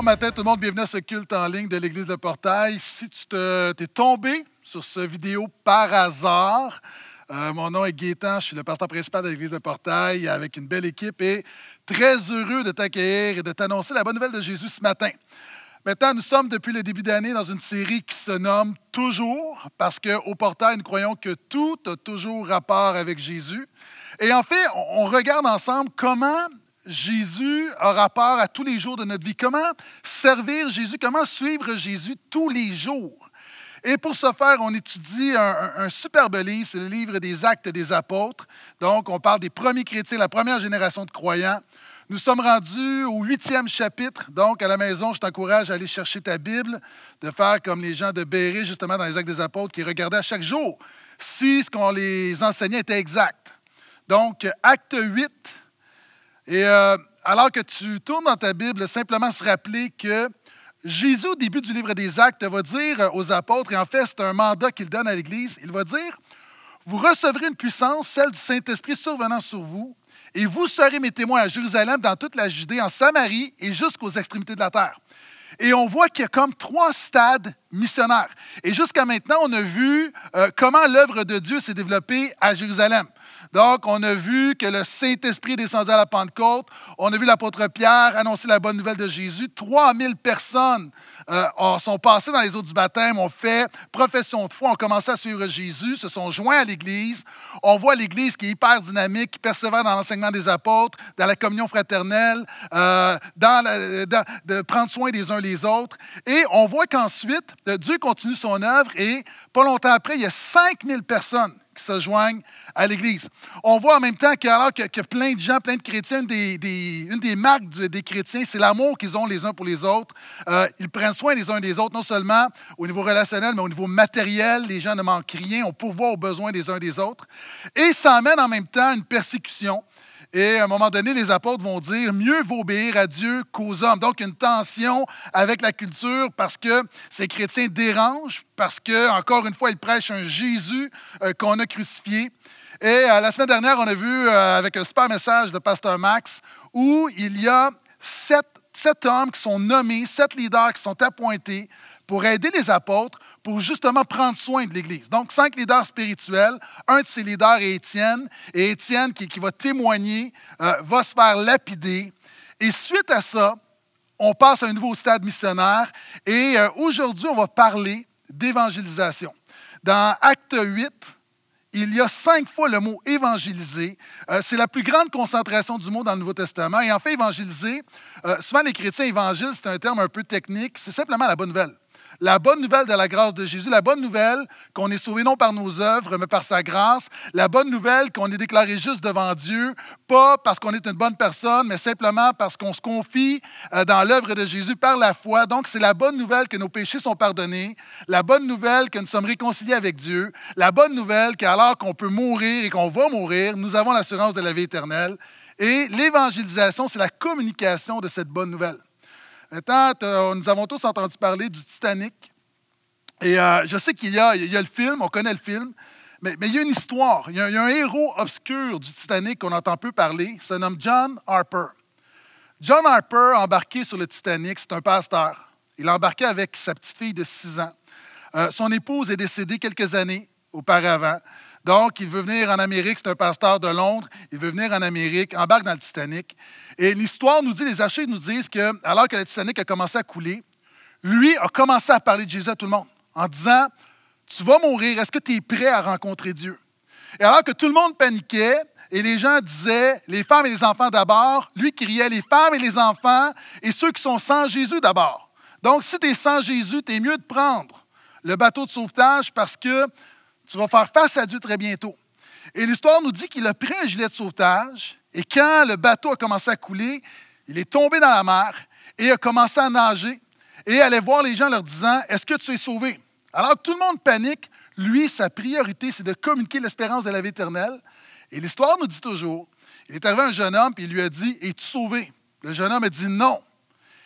Bon matin tout le monde, bienvenue à ce culte en ligne de l'Église de Portail. Si tu t'es tombé sur ce vidéo par hasard, euh, mon nom est Guétan. je suis le pasteur principal de l'Église de Portail avec une belle équipe et très heureux de t'accueillir et de t'annoncer la bonne nouvelle de Jésus ce matin. Maintenant, nous sommes depuis le début d'année dans une série qui se nomme Toujours, parce qu'au portail, nous croyons que tout a toujours rapport avec Jésus. Et en fait, on regarde ensemble comment Jésus a rapport à tous les jours de notre vie. Comment servir Jésus? Comment suivre Jésus tous les jours? Et pour ce faire, on étudie un, superbe livre, c'est le livre des Actes des Apôtres. Donc, on parle des premiers chrétiens, la première génération de croyants. Nous sommes rendus au huitième chapitre. Donc, à la maison, je t'encourage à aller chercher ta Bible, de faire comme les gens de Béret, justement, dans les Actes des Apôtres, qui regardaient à chaque jour si ce qu'on les enseignait était exact. Donc, acte 8, et euh, alors que tu tournes dans ta Bible, simplement se rappeler que Jésus, au début du livre des Actes, va dire aux apôtres, et en fait, c'est un mandat qu'il donne à l'Église, il va dire Vous recevrez une puissance, celle du Saint-Esprit survenant sur vous, et vous serez mes témoins à Jérusalem, dans toute la Judée, en Samarie et jusqu'aux extrémités de la terre. Et on voit qu'il y a comme trois stades missionnaire. Et jusqu'à maintenant, on a vu euh, comment l'œuvre de Dieu s'est développée à Jérusalem. Donc, on a vu que le Saint-Esprit descendait à la Pentecôte. On a vu l'apôtre Pierre annoncer la bonne nouvelle de Jésus. 3000 personnes euh, sont passées dans les eaux du baptême, ont fait profession de foi, ont commencé à suivre Jésus, se sont joints à l'Église. On voit l'Église qui est hyper dynamique, qui persévère dans l'enseignement des apôtres, dans la communion fraternelle, euh, de prendre soin des uns les autres. Et on voit qu'ensuite, euh, Dieu continue son œuvre et pas longtemps après, il y a 5000 personnes qui se joignent à l'Église. On voit en même temps que, alors que, plein de gens, plein de chrétiens, une des, des marques des chrétiens, c'est l'amour qu'ils ont les uns pour les autres. Euh, ils prennent soin les uns des autres, non seulement au niveau relationnel, mais au niveau matériel. Les gens ne manquent rien, on pourvoit aux besoins des uns des autres. Et ça amène en même temps une persécution et à un moment donné, les apôtres vont dire mieux vaut obéir à Dieu qu'aux hommes. Donc, une tension avec la culture parce que ces chrétiens dérangent, parce que, encore une fois, ils prêchent un Jésus euh, qu'on a crucifié. Et euh, la semaine dernière, on a vu euh, avec un super message de Pasteur Max où il y a sept sept hommes qui sont nommés, sept leaders qui sont appointés pour aider les apôtres pour justement prendre soin de l'Église. Donc, cinq leaders spirituels. Un de ces leaders est Étienne. Et Étienne, qui, va témoigner, euh, va se faire lapider. Et suite à ça, on passe à un nouveau stade missionnaire. Et euh, aujourd'hui, on va parler d'évangélisation. Dans Acte 8, il y a cinq fois le mot évangéliser. Euh, c'est la plus grande concentration du mot dans le Nouveau Testament. Et en fait, évangéliser, euh, souvent les chrétiens évangile, c'est un terme un peu technique, c'est simplement la bonne nouvelle la bonne nouvelle de la grâce de Jésus, la bonne nouvelle qu'on est sauvé non par nos œuvres, mais par sa grâce, la bonne nouvelle qu'on est déclaré juste devant Dieu, pas parce qu'on est une bonne personne, mais simplement parce qu'on se confie euh, dans l'œuvre de Jésus par la foi. Donc, c'est la bonne nouvelle que nos péchés sont pardonnés, la bonne nouvelle que nous sommes réconciliés avec Dieu, la bonne nouvelle qu'alors qu'on peut mourir et qu'on va mourir, nous avons l'assurance de la vie éternelle. Et l'évangélisation, c'est la communication de cette bonne nouvelle. Maintenant, nous avons tous entendu parler du Titanic. Et euh, je sais qu'il y, a, le film, on connaît le film, mais, il y a une histoire. Il y a, un héros obscur du Titanic qu'on entend peu parler. Il se nomme John Harper. John Harper, embarqué sur le Titanic, c'est un pasteur. Il a embarqué avec sa petite fille de 6 ans. Euh, son épouse est décédée quelques années auparavant. Donc, il veut venir en Amérique, c'est un pasteur de Londres, il veut venir en Amérique, embarque dans le Titanic. Et l'histoire nous dit, les archives nous disent que, alors que la Titanic a commencé à couler, lui a commencé à parler de Jésus à tout le monde en disant Tu vas mourir, est-ce que tu es prêt à rencontrer Dieu Et alors que tout le monde paniquait, et les gens disaient Les femmes et les enfants d'abord, lui criait Les femmes et les enfants, et ceux qui sont sans Jésus d'abord. Donc, si tu es sans Jésus, tu es mieux de prendre le bateau de sauvetage parce que tu vas faire face à Dieu très bientôt. Et l'histoire nous dit qu'il a pris un gilet de sauvetage et quand le bateau a commencé à couler, il est tombé dans la mer et a commencé à nager et allait voir les gens leur disant Est-ce que tu es sauvé Alors tout le monde panique. Lui, sa priorité, c'est de communiquer l'espérance de la vie éternelle. Et l'histoire nous dit toujours il est arrivé un jeune homme et il lui a dit Es-tu sauvé Le jeune homme a dit non.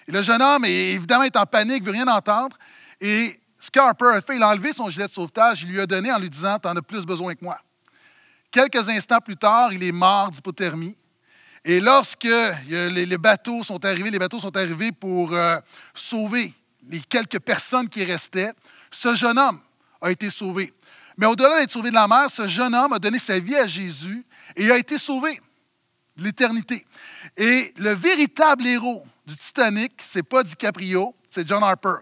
Et le jeune homme, évidemment, est en panique, ne veut rien entendre. Et ce a fait, il a enlevé son gilet de sauvetage, il lui a donné en lui disant T'en as plus besoin que moi. Quelques instants plus tard, il est mort d'hypothermie. Et lorsque les bateaux sont arrivés, les bateaux sont arrivés pour euh, sauver les quelques personnes qui restaient, ce jeune homme a été sauvé. Mais au-delà d'être sauvé de la mer, ce jeune homme a donné sa vie à Jésus et a été sauvé de l'éternité. Et le véritable héros du Titanic, c'est pas DiCaprio, c'est John Harper.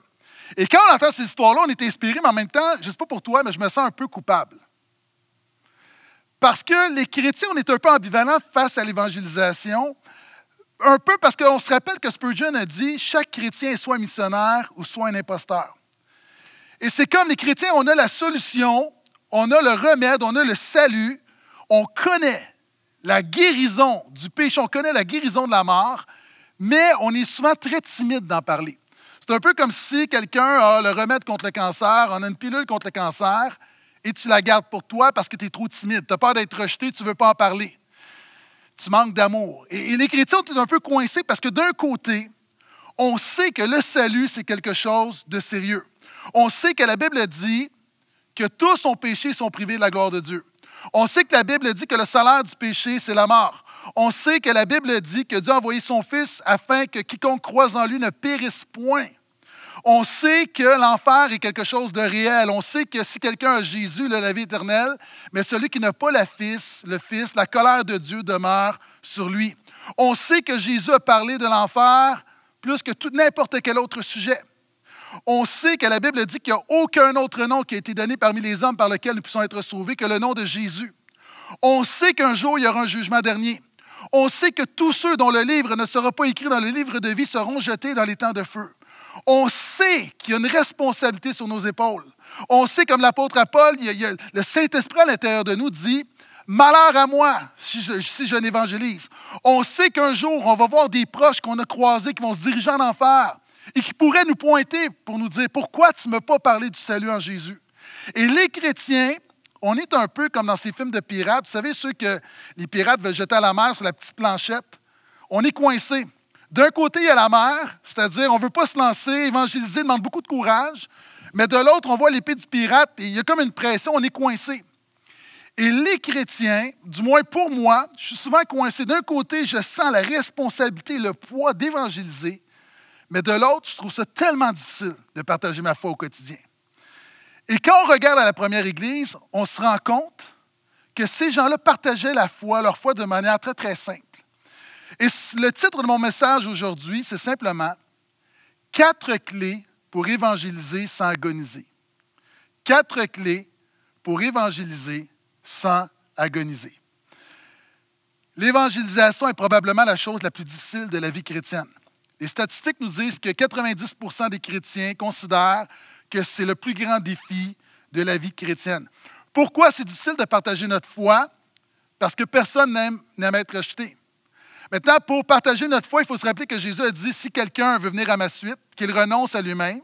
Et quand on entend ces histoires-là, on est inspiré, mais en même temps, je ne sais pas pour toi, mais je me sens un peu coupable. Parce que les chrétiens, on est un peu ambivalents face à l'évangélisation. Un peu parce qu'on se rappelle que Spurgeon a dit chaque chrétien est soit un missionnaire ou soit un imposteur. Et c'est comme les chrétiens, on a la solution, on a le remède, on a le salut, on connaît la guérison du péché, on connaît la guérison de la mort, mais on est souvent très timide d'en parler. C'est un peu comme si quelqu'un a le remède contre le cancer, on a une pilule contre le cancer, et tu la gardes pour toi parce que tu es trop timide. Tu as peur d'être rejeté, tu ne veux pas en parler. Tu manques d'amour. Et, les chrétiens, est un peu coincés parce que d'un côté, on sait que le salut, c'est quelque chose de sérieux. On sait que la Bible dit que tous ont péché et sont privés de la gloire de Dieu. On sait que la Bible dit que le salaire du péché, c'est la mort. On sait que la Bible dit que Dieu a envoyé son Fils afin que quiconque croise en lui ne périsse point, on sait que l'enfer est quelque chose de réel. On sait que si quelqu'un a Jésus, il a la vie éternelle. Mais celui qui n'a pas la fils, le Fils, la colère de Dieu demeure sur lui. On sait que Jésus a parlé de l'enfer plus que tout n'importe quel autre sujet. On sait que la Bible dit qu'il n'y a aucun autre nom qui a été donné parmi les hommes par lequel nous puissions être sauvés que le nom de Jésus. On sait qu'un jour, il y aura un jugement dernier. On sait que tous ceux dont le livre ne sera pas écrit dans le livre de vie seront jetés dans les temps de feu. On sait qu'il y a une responsabilité sur nos épaules. On sait, comme l'apôtre Paul, le Saint-Esprit à l'intérieur de nous dit Malheur à moi si je, si je n'évangélise. On sait qu'un jour, on va voir des proches qu'on a croisés qui vont se diriger en enfer et qui pourraient nous pointer pour nous dire Pourquoi tu ne m'as pas parlé du salut en Jésus Et les chrétiens, on est un peu comme dans ces films de pirates. Vous savez, ceux que les pirates veulent jeter à la mer sur la petite planchette. On est coincé. D'un côté, il y a la mer, c'est-à-dire on ne veut pas se lancer, évangéliser demande beaucoup de courage, mais de l'autre, on voit l'épée du pirate et il y a comme une pression, on est coincé. Et les chrétiens, du moins pour moi, je suis souvent coincé. D'un côté, je sens la responsabilité, le poids d'évangéliser, mais de l'autre, je trouve ça tellement difficile de partager ma foi au quotidien. Et quand on regarde à la première Église, on se rend compte que ces gens-là partageaient la foi, leur foi de manière très, très simple. Et le titre de mon message aujourd'hui, c'est simplement Quatre clés pour évangéliser sans agoniser. Quatre clés pour évangéliser sans agoniser. L'évangélisation est probablement la chose la plus difficile de la vie chrétienne. Les statistiques nous disent que 90 des chrétiens considèrent que c'est le plus grand défi de la vie chrétienne. Pourquoi c'est difficile de partager notre foi? Parce que personne n'aime être rejeté. Maintenant, pour partager notre foi, il faut se rappeler que Jésus a dit, si quelqu'un veut venir à ma suite, qu'il renonce à lui-même,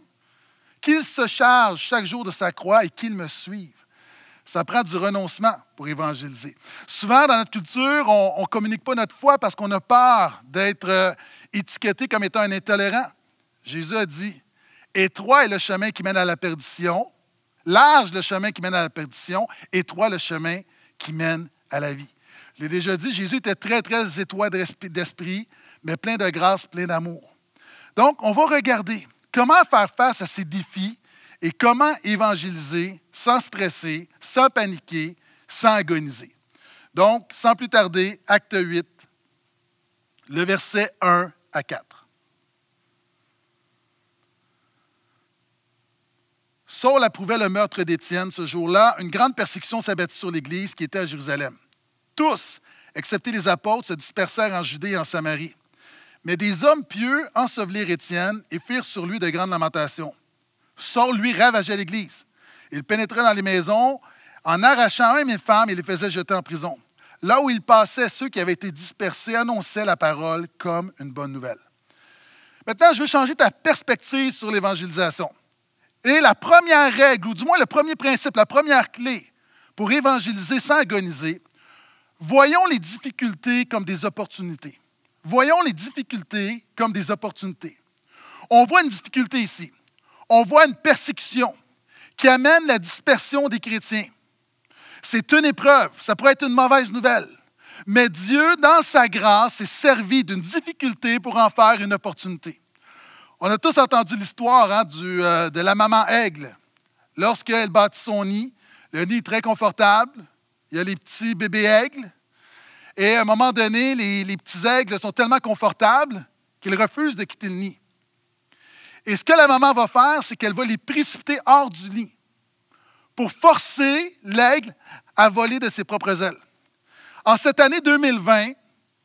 qu'il se charge chaque jour de sa croix et qu'il me suive. Ça prend du renoncement pour évangéliser. Souvent, dans notre culture, on ne communique pas notre foi parce qu'on a peur d'être euh, étiqueté comme étant un intolérant. Jésus a dit, étroit est le chemin qui mène à la perdition, large le chemin qui mène à la perdition, étroit le chemin qui mène à la vie. Je l'ai déjà dit, Jésus était très, très étoit d'esprit, mais plein de grâce, plein d'amour. Donc, on va regarder comment faire face à ces défis et comment évangéliser sans stresser, sans paniquer, sans agoniser. Donc, sans plus tarder, acte 8, le verset 1 à 4. Saul approuvait le meurtre d'Étienne. Ce jour-là, une grande persécution s'abattit sur l'Église qui était à Jérusalem tous, excepté les apôtres, se dispersèrent en Judée et en Samarie. Mais des hommes pieux ensevelirent Étienne et firent sur lui de grandes lamentations. Saul, lui, ravageait l'Église. Il pénétrait dans les maisons, en arrachant un mille femmes, il les faisait jeter en prison. Là où il passait, ceux qui avaient été dispersés annonçaient la parole comme une bonne nouvelle. Maintenant, je veux changer ta perspective sur l'évangélisation. Et la première règle, ou du moins le premier principe, la première clé pour évangéliser sans agoniser, Voyons les difficultés comme des opportunités. Voyons les difficultés comme des opportunités. On voit une difficulté ici. On voit une persécution qui amène la dispersion des chrétiens. C'est une épreuve, ça pourrait être une mauvaise nouvelle. Mais Dieu, dans sa grâce, s'est servi d'une difficulté pour en faire une opportunité. On a tous entendu l'histoire hein, euh, de la maman aigle. Lorsqu'elle bâtit son nid, le nid est très confortable, il y a les petits bébés aigles. Et à un moment donné, les, petits aigles sont tellement confortables qu'ils refusent de quitter le nid. Et ce que la maman va faire, c'est qu'elle va les précipiter hors du nid pour forcer l'aigle à voler de ses propres ailes. En cette année 2020,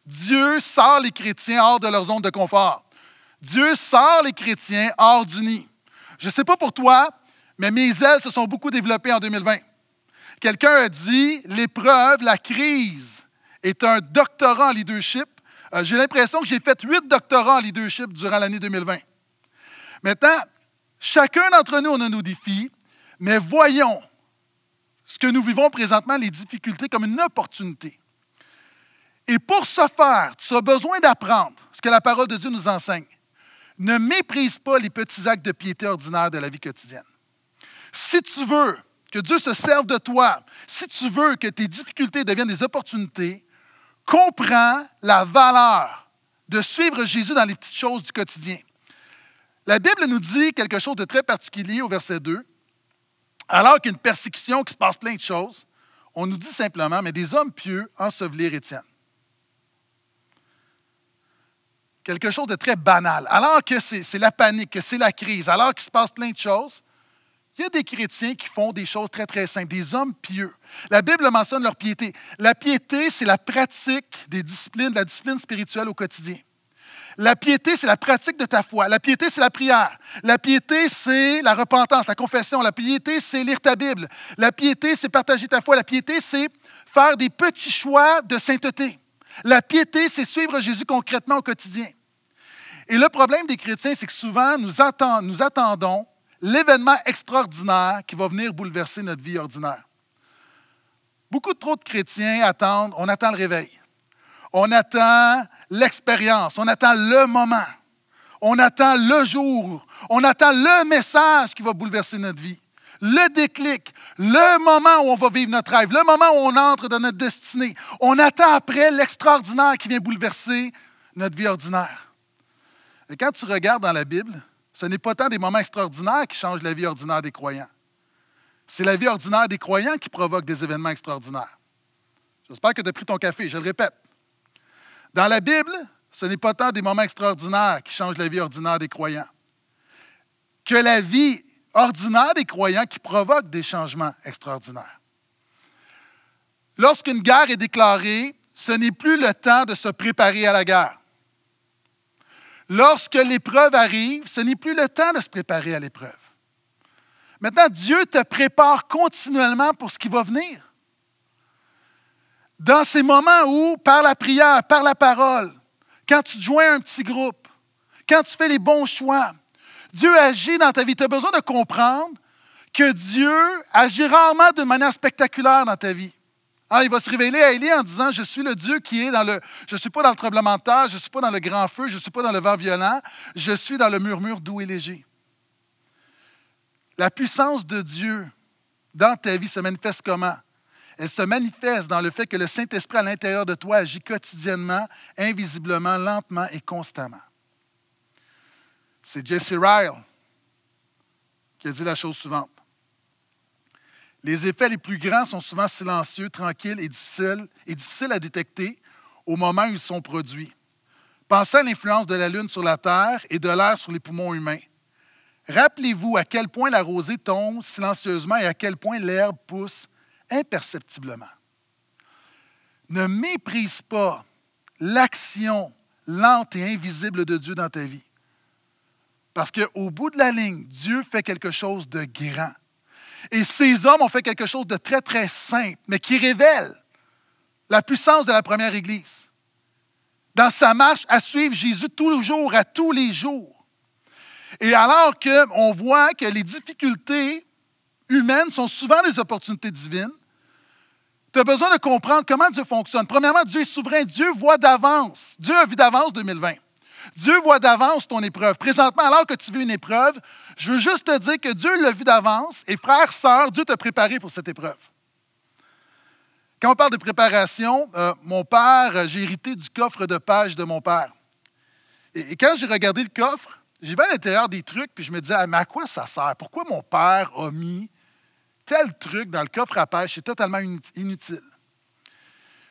Dieu sort les chrétiens hors de leur zone de confort. Dieu sort les chrétiens hors du nid. Je ne sais pas pour toi, mais mes ailes se sont beaucoup développées en 2020. Quelqu'un a dit, l'épreuve, la crise est un doctorat en leadership. Euh, j'ai l'impression que j'ai fait huit doctorats en leadership durant l'année 2020. Maintenant, chacun d'entre nous, on a nos défis, mais voyons ce que nous vivons présentement, les difficultés, comme une opportunité. Et pour ce faire, tu as besoin d'apprendre ce que la parole de Dieu nous enseigne. Ne méprise pas les petits actes de piété ordinaires de la vie quotidienne. Si tu veux que Dieu se serve de toi. Si tu veux que tes difficultés deviennent des opportunités, comprends la valeur de suivre Jésus dans les petites choses du quotidien. La Bible nous dit quelque chose de très particulier au verset 2. Alors qu'une persécution qui se passe plein de choses, on nous dit simplement, mais des hommes pieux ensevelirent Étienne. Quelque chose de très banal. Alors que c'est la panique, que c'est la crise, alors qu'il se passe plein de choses, il y a des chrétiens qui font des choses très, très simples, des hommes pieux. La Bible mentionne leur piété. La piété, c'est la pratique des disciplines, de la discipline spirituelle au quotidien. La piété, c'est la pratique de ta foi. La piété, c'est la prière. La piété, c'est la repentance, la confession. La piété, c'est lire ta Bible. La piété, c'est partager ta foi. La piété, c'est faire des petits choix de sainteté. La piété, c'est suivre Jésus concrètement au quotidien. Et le problème des chrétiens, c'est que souvent, nous attendons l'événement extraordinaire qui va venir bouleverser notre vie ordinaire. Beaucoup trop de chrétiens attendent, on attend le réveil, on attend l'expérience, on attend le moment, on attend le jour, on attend le message qui va bouleverser notre vie, le déclic, le moment où on va vivre notre rêve, le moment où on entre dans notre destinée. On attend après l'extraordinaire qui vient bouleverser notre vie ordinaire. Et quand tu regardes dans la Bible, ce n'est pas tant des moments extraordinaires qui changent la vie ordinaire des croyants. C'est la vie ordinaire des croyants qui provoque des événements extraordinaires. J'espère que tu as pris ton café, je le répète. Dans la Bible, ce n'est pas tant des moments extraordinaires qui changent la vie ordinaire des croyants, que la vie ordinaire des croyants qui provoque des changements extraordinaires. Lorsqu'une guerre est déclarée, ce n'est plus le temps de se préparer à la guerre. Lorsque l'épreuve arrive, ce n'est plus le temps de se préparer à l'épreuve. Maintenant, Dieu te prépare continuellement pour ce qui va venir. Dans ces moments où, par la prière, par la parole, quand tu te joins un petit groupe, quand tu fais les bons choix, Dieu agit dans ta vie. Tu as besoin de comprendre que Dieu agit rarement de manière spectaculaire dans ta vie. Ah, il va se révéler à Élie en disant Je suis le Dieu qui est dans le. Je ne suis pas dans le tremblement de terre, je ne suis pas dans le grand feu, je ne suis pas dans le vent violent, je suis dans le murmure doux et léger. La puissance de Dieu dans ta vie se manifeste comment? Elle se manifeste dans le fait que le Saint-Esprit à l'intérieur de toi agit quotidiennement, invisiblement, lentement et constamment. C'est Jesse Ryle qui a dit la chose suivante. Les effets les plus grands sont souvent silencieux, tranquilles et difficiles, et difficiles à détecter au moment où ils sont produits. Pensez à l'influence de la Lune sur la Terre et de l'air sur les poumons humains. Rappelez-vous à quel point la rosée tombe silencieusement et à quel point l'herbe pousse imperceptiblement. Ne méprise pas l'action lente et invisible de Dieu dans ta vie. Parce qu'au bout de la ligne, Dieu fait quelque chose de grand. Et ces hommes ont fait quelque chose de très, très simple, mais qui révèle la puissance de la première Église. Dans sa marche à suivre Jésus toujours, à tous les jours. Et alors qu'on voit que les difficultés humaines sont souvent des opportunités divines, tu as besoin de comprendre comment Dieu fonctionne. Premièrement, Dieu est souverain. Dieu voit d'avance. Dieu a vu d'avance 2020. Dieu voit d'avance ton épreuve. Présentement, alors que tu vis une épreuve, je veux juste te dire que Dieu l'a vu d'avance et frère, sœur, Dieu t'a préparé pour cette épreuve. Quand on parle de préparation, euh, mon père, euh, j'ai hérité du coffre de pêche de mon père. Et, quand j'ai regardé le coffre, j'ai vu à l'intérieur des trucs, puis je me disais, ah, mais à quoi ça sert? Pourquoi mon père a mis tel truc dans le coffre à pêche? C'est totalement inutile.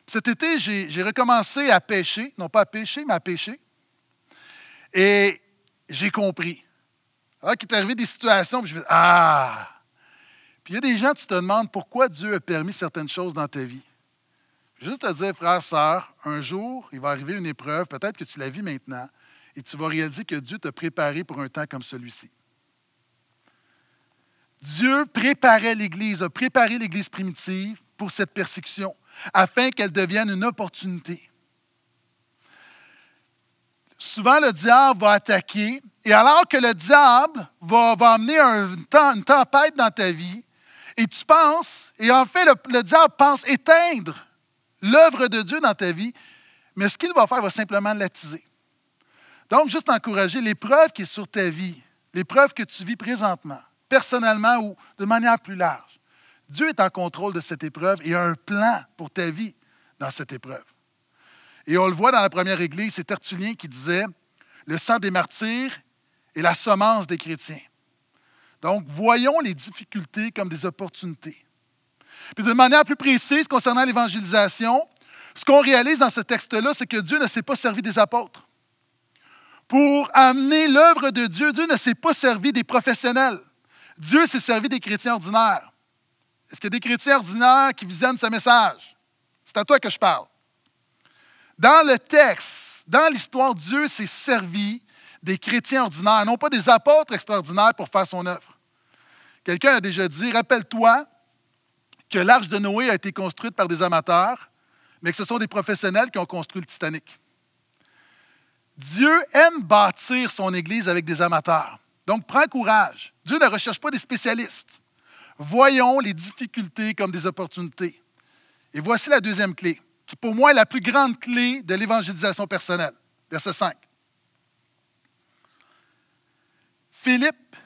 cet été, j'ai recommencé à pêcher, non pas à pêcher, mais à pêcher. Et j'ai compris. Ah, qu'il t'est arrivé des situations, puis je dire Ah! Puis il y a des gens, tu te demandes pourquoi Dieu a permis certaines choses dans ta vie. Juste te dire, frère, sœur, un jour, il va arriver une épreuve, peut-être que tu la vis maintenant, et tu vas réaliser que Dieu t'a préparé pour un temps comme celui-ci. Dieu préparait l'Église, a préparé l'Église primitive pour cette persécution, afin qu'elle devienne une opportunité. Souvent, le diable va attaquer et alors que le diable va, va amener une tempête dans ta vie, et tu penses, et en fait, le, diable pense éteindre l'œuvre de Dieu dans ta vie, mais ce qu'il va faire, il va simplement l'attiser. Donc, juste encourager l'épreuve qui est sur ta vie, l'épreuve que tu vis présentement, personnellement ou de manière plus large. Dieu est en contrôle de cette épreuve et a un plan pour ta vie dans cette épreuve. Et on le voit dans la première Église, c'est Tertullien qui disait, le sang des martyrs et la semence des chrétiens. Donc, voyons les difficultés comme des opportunités. Puis de manière plus précise concernant l'évangélisation, ce qu'on réalise dans ce texte-là, c'est que Dieu ne s'est pas servi des apôtres. Pour amener l'œuvre de Dieu, Dieu ne s'est pas servi des professionnels. Dieu s'est servi des chrétiens ordinaires. Est-ce qu'il y a des chrétiens ordinaires qui visionnent ce message? C'est à toi que je parle. Dans le texte, dans l'histoire, Dieu s'est servi des chrétiens ordinaires, non pas des apôtres extraordinaires pour faire son œuvre. Quelqu'un a déjà dit, rappelle-toi que l'arche de Noé a été construite par des amateurs, mais que ce sont des professionnels qui ont construit le Titanic. Dieu aime bâtir son Église avec des amateurs. Donc prends courage. Dieu ne recherche pas des spécialistes. Voyons les difficultés comme des opportunités. Et voici la deuxième clé, qui pour moi est la plus grande clé de l'évangélisation personnelle. Verset 5. Philippe,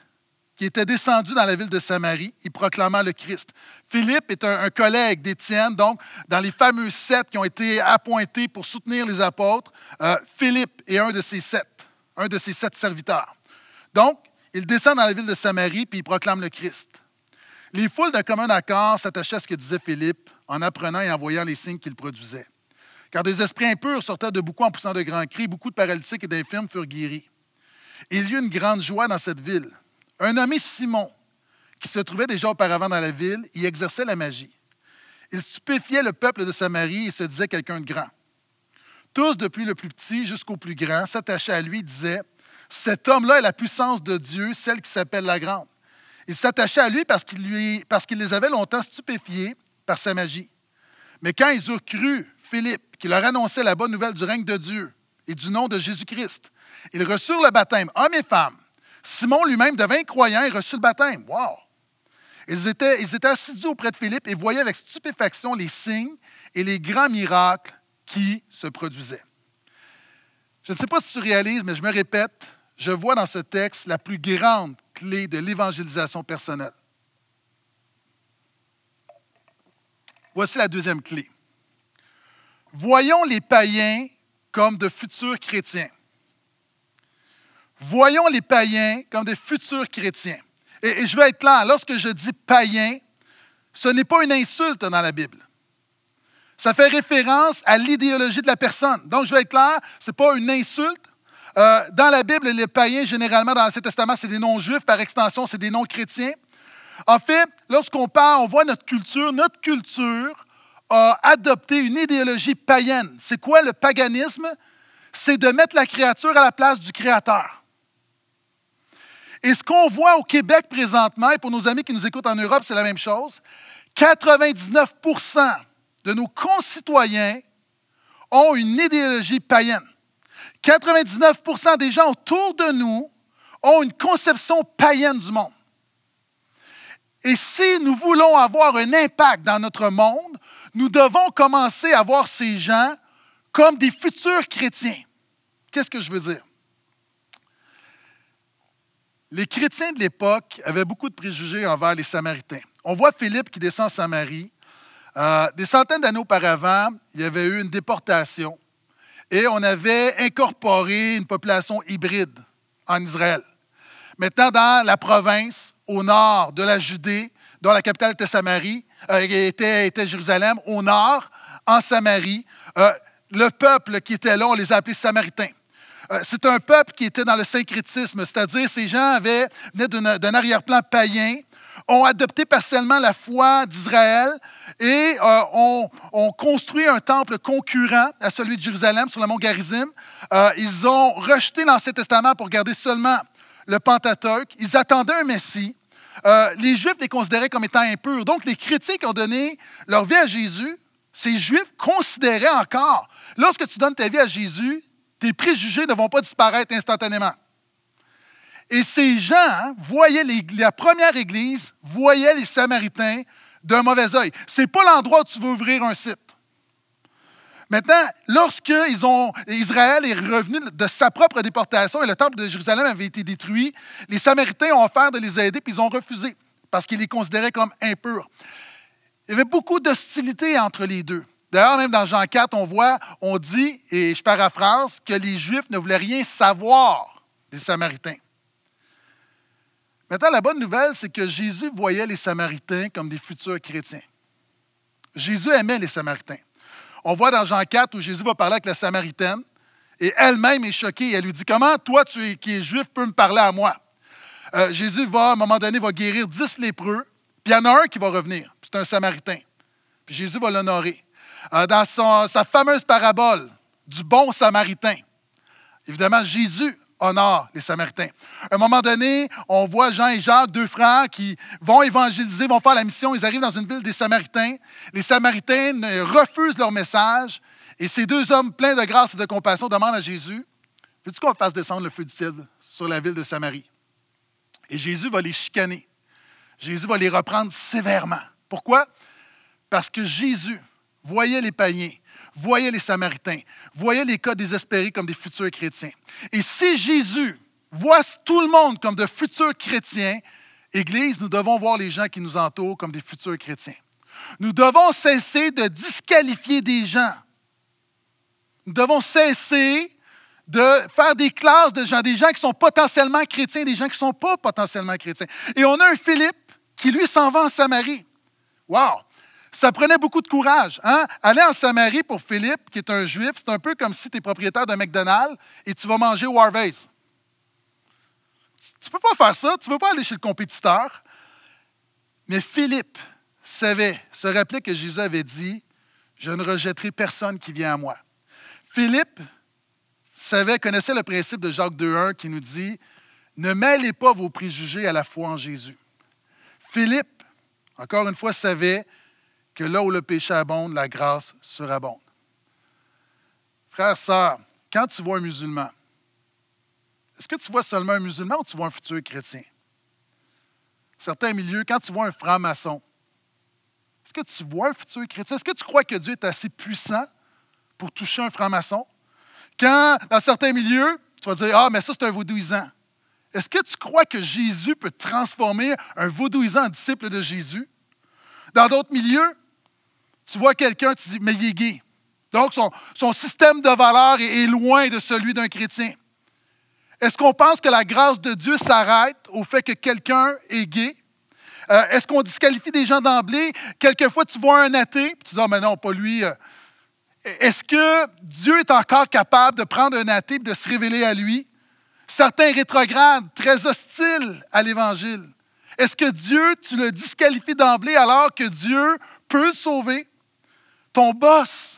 qui était descendu dans la ville de Samarie, il proclama le Christ. Philippe est un, collègue d'Étienne, donc dans les fameux sept qui ont été appointés pour soutenir les apôtres, euh, Philippe est un de ces sept, un de ces sept serviteurs. Donc, il descend dans la ville de Samarie puis il proclame le Christ. Les foules d'un commun accord s'attachaient à ce que disait Philippe en apprenant et en voyant les signes qu'il produisait. Car des esprits impurs sortaient de beaucoup en poussant de grands cris, beaucoup de paralytiques et d'infirmes furent guéris. Il y eut une grande joie dans cette ville. Un nommé Simon, qui se trouvait déjà auparavant dans la ville, y exerçait la magie. Il stupéfiait le peuple de Samarie et se disait quelqu'un de grand. Tous, depuis le plus petit jusqu'au plus grand, s'attachaient à lui et disaient Cet homme-là est la puissance de Dieu, celle qui s'appelle la Grande. Ils s'attachaient à lui parce qu'il les avait longtemps stupéfiés par sa magie. Mais quand ils eurent cru Philippe, qui leur annonçait la bonne nouvelle du règne de Dieu et du nom de Jésus-Christ, ils reçurent le baptême, hommes et femmes. Simon lui-même devint croyant et reçut le baptême. Wow! Ils étaient, ils étaient assidus auprès de Philippe et voyaient avec stupéfaction les signes et les grands miracles qui se produisaient. Je ne sais pas si tu réalises, mais je me répète, je vois dans ce texte la plus grande clé de l'évangélisation personnelle. Voici la deuxième clé. Voyons les païens comme de futurs chrétiens. Voyons les païens comme des futurs chrétiens. Et, je vais être clair, lorsque je dis païens », ce n'est pas une insulte dans la Bible. Ça fait référence à l'idéologie de la personne. Donc, je vais être clair, ce n'est pas une insulte. Euh, dans la Bible, les païens, généralement, dans l'Ancien Testament, c'est des non-juifs. Par extension, c'est des non-chrétiens. En fait, lorsqu'on parle, on voit notre culture. Notre culture a adopté une idéologie païenne. C'est quoi le paganisme? C'est de mettre la créature à la place du créateur. Et ce qu'on voit au Québec présentement, et pour nos amis qui nous écoutent en Europe, c'est la même chose, 99 de nos concitoyens ont une idéologie païenne. 99 des gens autour de nous ont une conception païenne du monde. Et si nous voulons avoir un impact dans notre monde, nous devons commencer à voir ces gens comme des futurs chrétiens. Qu'est-ce que je veux dire? Les chrétiens de l'époque avaient beaucoup de préjugés envers les Samaritains. On voit Philippe qui descend en Samarie. Euh, des centaines d'années auparavant, il y avait eu une déportation et on avait incorporé une population hybride en Israël. Maintenant, dans la province au nord de la Judée, dont la capitale était Samarie, euh, était, Jérusalem, au nord, en Samarie, euh, le peuple qui était là, on les appelait Samaritains. Euh, c'est un peuple qui était dans le syncrétisme, c'est-à-dire ces gens avaient, venaient d'un arrière-plan païen, ont adopté partiellement la foi d'Israël et euh, ont, construit un temple concurrent à celui de Jérusalem sur le mont Garizim. Euh, ils ont rejeté l'Ancien Testament pour garder seulement le Pentateuque. Ils attendaient un Messie. les Juifs les considéraient comme étant impurs. Donc, les critiques ont donné leur vie à Jésus. Ces Juifs considéraient encore, lorsque tu donnes ta vie à Jésus, tes préjugés ne vont pas disparaître instantanément. Et ces gens hein, voyaient la première Église, voyaient les Samaritains d'un mauvais œil. Ce n'est pas l'endroit où tu veux ouvrir un site. Maintenant, lorsque Israël est revenu de sa propre déportation et le temple de Jérusalem avait été détruit, les Samaritains ont offert de les aider, puis ils ont refusé parce qu'ils les considéraient comme impurs. Il y avait beaucoup d'hostilité entre les deux. D'ailleurs, même dans Jean 4, on voit, on dit, et je paraphrase, que les Juifs ne voulaient rien savoir des Samaritains. Maintenant, la bonne nouvelle, c'est que Jésus voyait les Samaritains comme des futurs chrétiens. Jésus aimait les Samaritains. On voit dans Jean 4 où Jésus va parler avec la Samaritaine et elle-même est choquée. Elle lui dit Comment toi, tu es, qui es juif, peux me parler à moi euh, Jésus va, à un moment donné, va guérir dix lépreux, puis il y en a un qui va revenir, c'est un Samaritain. Puis Jésus va l'honorer. Euh, dans sa fameuse parabole du bon samaritain. Évidemment, Jésus honore les Samaritains. À un moment donné, on voit Jean et Jacques, deux frères, qui vont évangéliser, vont faire la mission. Ils arrivent dans une ville des Samaritains. Les Samaritains refusent leur message. Et ces deux hommes pleins de grâce et de compassion demandent à Jésus, veux-tu qu'on fasse descendre le feu du ciel sur la ville de Samarie? Et Jésus va les chicaner. Jésus va les reprendre sévèrement. Pourquoi? Parce que Jésus Voyez les païens, voyez les Samaritains, voyez les cas désespérés comme des futurs chrétiens. Et si Jésus voit tout le monde comme de futurs chrétiens, Église, nous devons voir les gens qui nous entourent comme des futurs chrétiens. Nous devons cesser de disqualifier des gens. Nous devons cesser de faire des classes de gens, des gens qui sont potentiellement chrétiens, des gens qui ne sont pas potentiellement chrétiens. Et on a un Philippe qui, lui, s'en va en Samarie. Wow! Ça prenait beaucoup de courage. Hein? Aller en Samarie pour Philippe, qui est un juif, c'est un peu comme si tu es propriétaire d'un McDonald's et tu vas manger au Tu ne peux pas faire ça, tu ne veux pas aller chez le compétiteur. Mais Philippe savait, se rappelait que Jésus avait dit Je ne rejetterai personne qui vient à moi. Philippe savait, connaissait le principe de Jacques 2.1 qui nous dit Ne mêlez pas vos préjugés à la foi en Jésus. Philippe, encore une fois, savait que là où le péché abonde, la grâce surabonde. Frères, sœurs, quand tu vois un musulman, est-ce que tu vois seulement un musulman ou tu vois un futur chrétien? Certains milieux, quand tu vois un franc-maçon, est-ce que tu vois un futur chrétien? Est-ce que tu crois que Dieu est assez puissant pour toucher un franc-maçon? Quand, dans certains milieux, tu vas dire Ah, mais ça, c'est un vaudouisant. Est-ce que tu crois que Jésus peut transformer un vaudouisant en disciple de Jésus? Dans d'autres milieux, tu vois quelqu'un, tu dis, mais il est gay. Donc, son, système de valeur est, loin de celui d'un chrétien. Est-ce qu'on pense que la grâce de Dieu s'arrête au fait que quelqu'un est gay? Euh, est-ce qu'on disqualifie des gens d'emblée? Quelquefois, tu vois un athée, tu dis, ah, mais non, pas lui. Euh. Est-ce que Dieu est encore capable de prendre un athée et de se révéler à lui? Certains rétrogrades, très hostiles à l'Évangile. Est-ce que Dieu, tu le disqualifies d'emblée alors que Dieu peut le sauver? ton boss.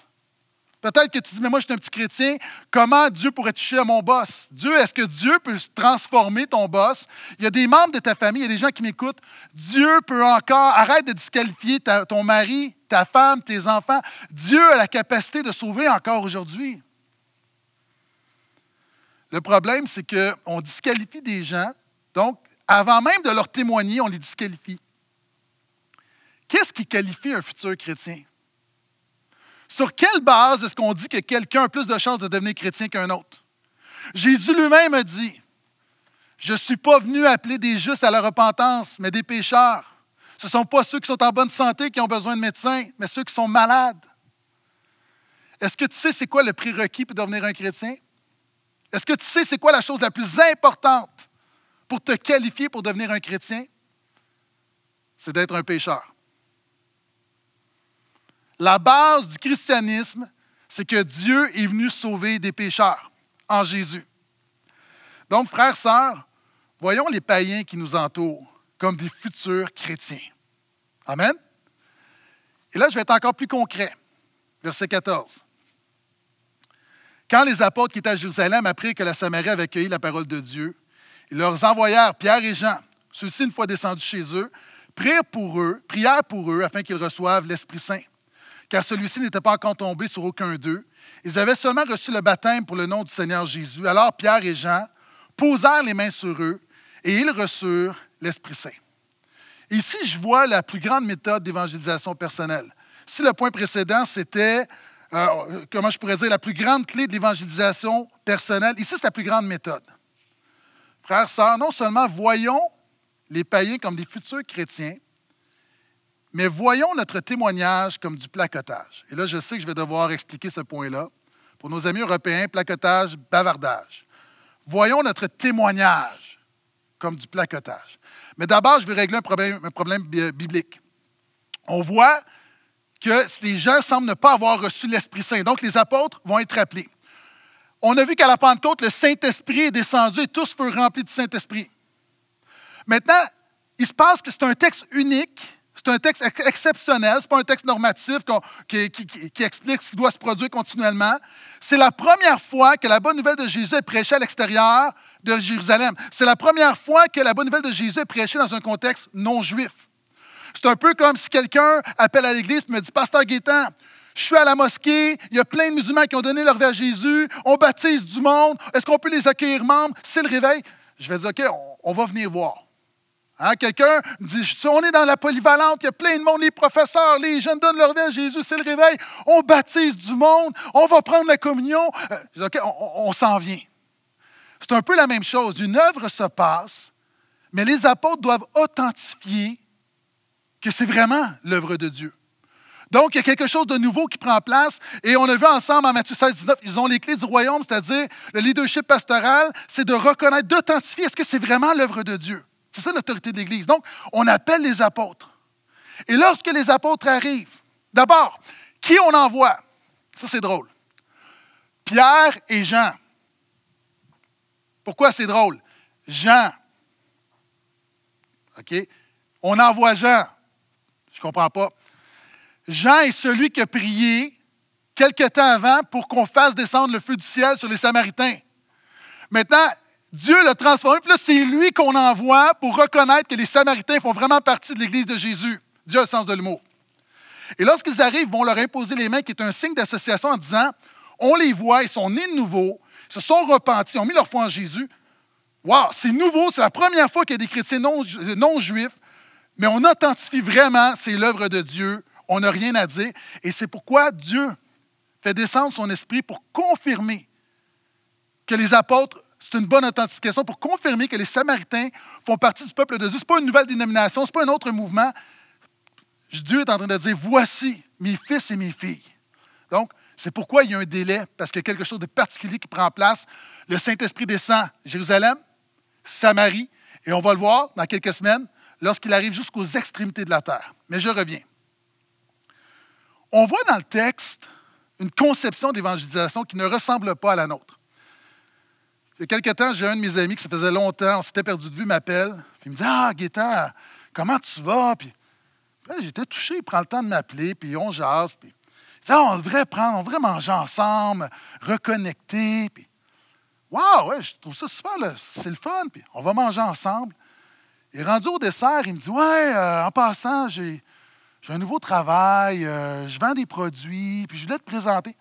Peut-être que tu dis, mais moi, je suis un petit chrétien. Comment Dieu pourrait toucher à mon boss? Dieu, est-ce que Dieu peut transformer ton boss? Il y a des membres de ta famille, il y a des gens qui m'écoutent. Dieu peut encore. Arrête de disqualifier ton mari, ta femme, tes enfants. Dieu a la capacité de sauver encore aujourd'hui. Le problème, c'est qu'on disqualifie des gens. Donc, avant même de leur témoigner, on les disqualifie. Qu'est-ce qui qualifie un futur chrétien? Sur quelle base est-ce qu'on dit que quelqu'un a plus de chances de devenir chrétien qu'un autre? Jésus lui-même a dit, je ne suis pas venu appeler des justes à la repentance, mais des pécheurs. Ce ne sont pas ceux qui sont en bonne santé qui ont besoin de médecins, mais ceux qui sont malades. Est-ce que tu sais c'est quoi le prérequis pour devenir un chrétien? Est-ce que tu sais c'est quoi la chose la plus importante pour te qualifier pour devenir un chrétien? C'est d'être un pécheur. La base du christianisme, c'est que Dieu est venu sauver des pécheurs en Jésus. Donc, frères, sœurs, voyons les païens qui nous entourent comme des futurs chrétiens. Amen. Et là, je vais être encore plus concret. Verset 14. Quand les apôtres qui étaient à Jérusalem apprirent que la Samarie avait accueilli la parole de Dieu, ils leur envoyèrent Pierre et Jean. Ceux-ci, une fois descendus chez eux, prièrent pour eux, prièrent pour eux afin qu'ils reçoivent l'Esprit Saint car celui-ci n'était pas encore tombé sur aucun d'eux. Ils avaient seulement reçu le baptême pour le nom du Seigneur Jésus. Alors Pierre et Jean posèrent les mains sur eux et ils reçurent l'Esprit Saint. Ici, je vois la plus grande méthode d'évangélisation personnelle. Si le point précédent, c'était, euh, comment je pourrais dire, la plus grande clé de l'évangélisation personnelle, ici, c'est la plus grande méthode. Frères, sœurs, non seulement voyons les païens comme des futurs chrétiens, mais voyons notre témoignage comme du placotage. Et là, je sais que je vais devoir expliquer ce point-là. Pour nos amis européens, placotage, bavardage. Voyons notre témoignage comme du placotage. Mais d'abord, je vais régler un problème, biblique. On voit que les gens semblent ne pas avoir reçu l'Esprit Saint. Donc, les apôtres vont être appelés. On a vu qu'à la Pentecôte, le Saint-Esprit est descendu et tous furent remplis du Saint-Esprit. Maintenant, il se passe que c'est un texte unique c'est un texte exceptionnel, ce n'est pas un texte normatif qui, explique ce qui doit se produire continuellement. C'est la première fois que la bonne nouvelle de Jésus est prêchée à l'extérieur de Jérusalem. C'est la première fois que la bonne nouvelle de Jésus est prêchée dans un contexte non juif. C'est un peu comme si quelqu'un appelle à l'Église et me dit, Pasteur Guétan, je suis à la mosquée, il y a plein de musulmans qui ont donné leur vie à Jésus, on baptise du monde, est-ce qu'on peut les accueillir membres? C'est le réveil. Je vais dire, OK, on va venir voir. Quelqu'un hein, Quelqu'un dit, on est dans la polyvalente, il y a plein de monde, les professeurs, les jeunes donnent leur vie à Jésus, c'est le réveil, on baptise du monde, on va prendre la communion, euh, on, on s'en vient. C'est un peu la même chose. Une œuvre se passe, mais les apôtres doivent authentifier que c'est vraiment l'œuvre de Dieu. Donc, il y a quelque chose de nouveau qui prend place et on a vu ensemble en Matthieu 16, 19, ils ont les clés du royaume, c'est-à-dire le leadership pastoral, c'est de reconnaître, d'authentifier est-ce que c'est vraiment l'œuvre de Dieu. C'est ça l'autorité de l'Église. Donc, on appelle les apôtres. Et lorsque les apôtres arrivent, d'abord, qui on envoie? Ça, c'est drôle. Pierre et Jean. Pourquoi c'est drôle? Jean. OK? On envoie Jean. Je ne comprends pas. Jean est celui qui a prié quelque temps avant pour qu'on fasse descendre le feu du ciel sur les Samaritains. Maintenant, Dieu l'a transformé. Puis là, c'est lui qu'on envoie pour reconnaître que les Samaritains font vraiment partie de l'Église de Jésus. Dieu a le sens de mot. Et lorsqu'ils arrivent, ils vont leur imposer les mains, qui est un signe d'association en disant On les voit, ils sont nés de nouveau, ils se sont repentis, ils ont mis leur foi en Jésus. Waouh, c'est nouveau, c'est la première fois qu'il y a des chrétiens non, non juifs, mais on authentifie vraiment, c'est l'œuvre de Dieu, on n'a rien à dire. Et c'est pourquoi Dieu fait descendre son esprit pour confirmer que les apôtres c'est une bonne authentification pour confirmer que les Samaritains font partie du peuple de Dieu. Ce n'est pas une nouvelle dénomination, ce n'est pas un autre mouvement. Dieu est en train de dire, voici mes fils et mes filles. Donc, c'est pourquoi il y a un délai, parce qu'il y a quelque chose de particulier qui prend place. Le Saint-Esprit descend Jérusalem, Samarie, et on va le voir dans quelques semaines, lorsqu'il arrive jusqu'aux extrémités de la terre. Mais je reviens. On voit dans le texte une conception d'évangélisation qui ne ressemble pas à la nôtre. Il y a quelques temps, j'ai un de mes amis qui, ça faisait longtemps, on s'était perdu de vue, m'appelle. Puis il me dit Ah, Gaétan, comment tu vas Puis, ben, j'étais touché, il prend le temps de m'appeler, puis on jase. Puis, il dit ah, on devrait prendre, on devrait manger ensemble, reconnecter. Puis, Waouh, je trouve ça super, c'est le fun, puis on va manger ensemble. Et rendu au dessert, il me dit Ouais, euh, en passant, j'ai un nouveau travail, euh, je vends des produits, puis je voulais te présenter.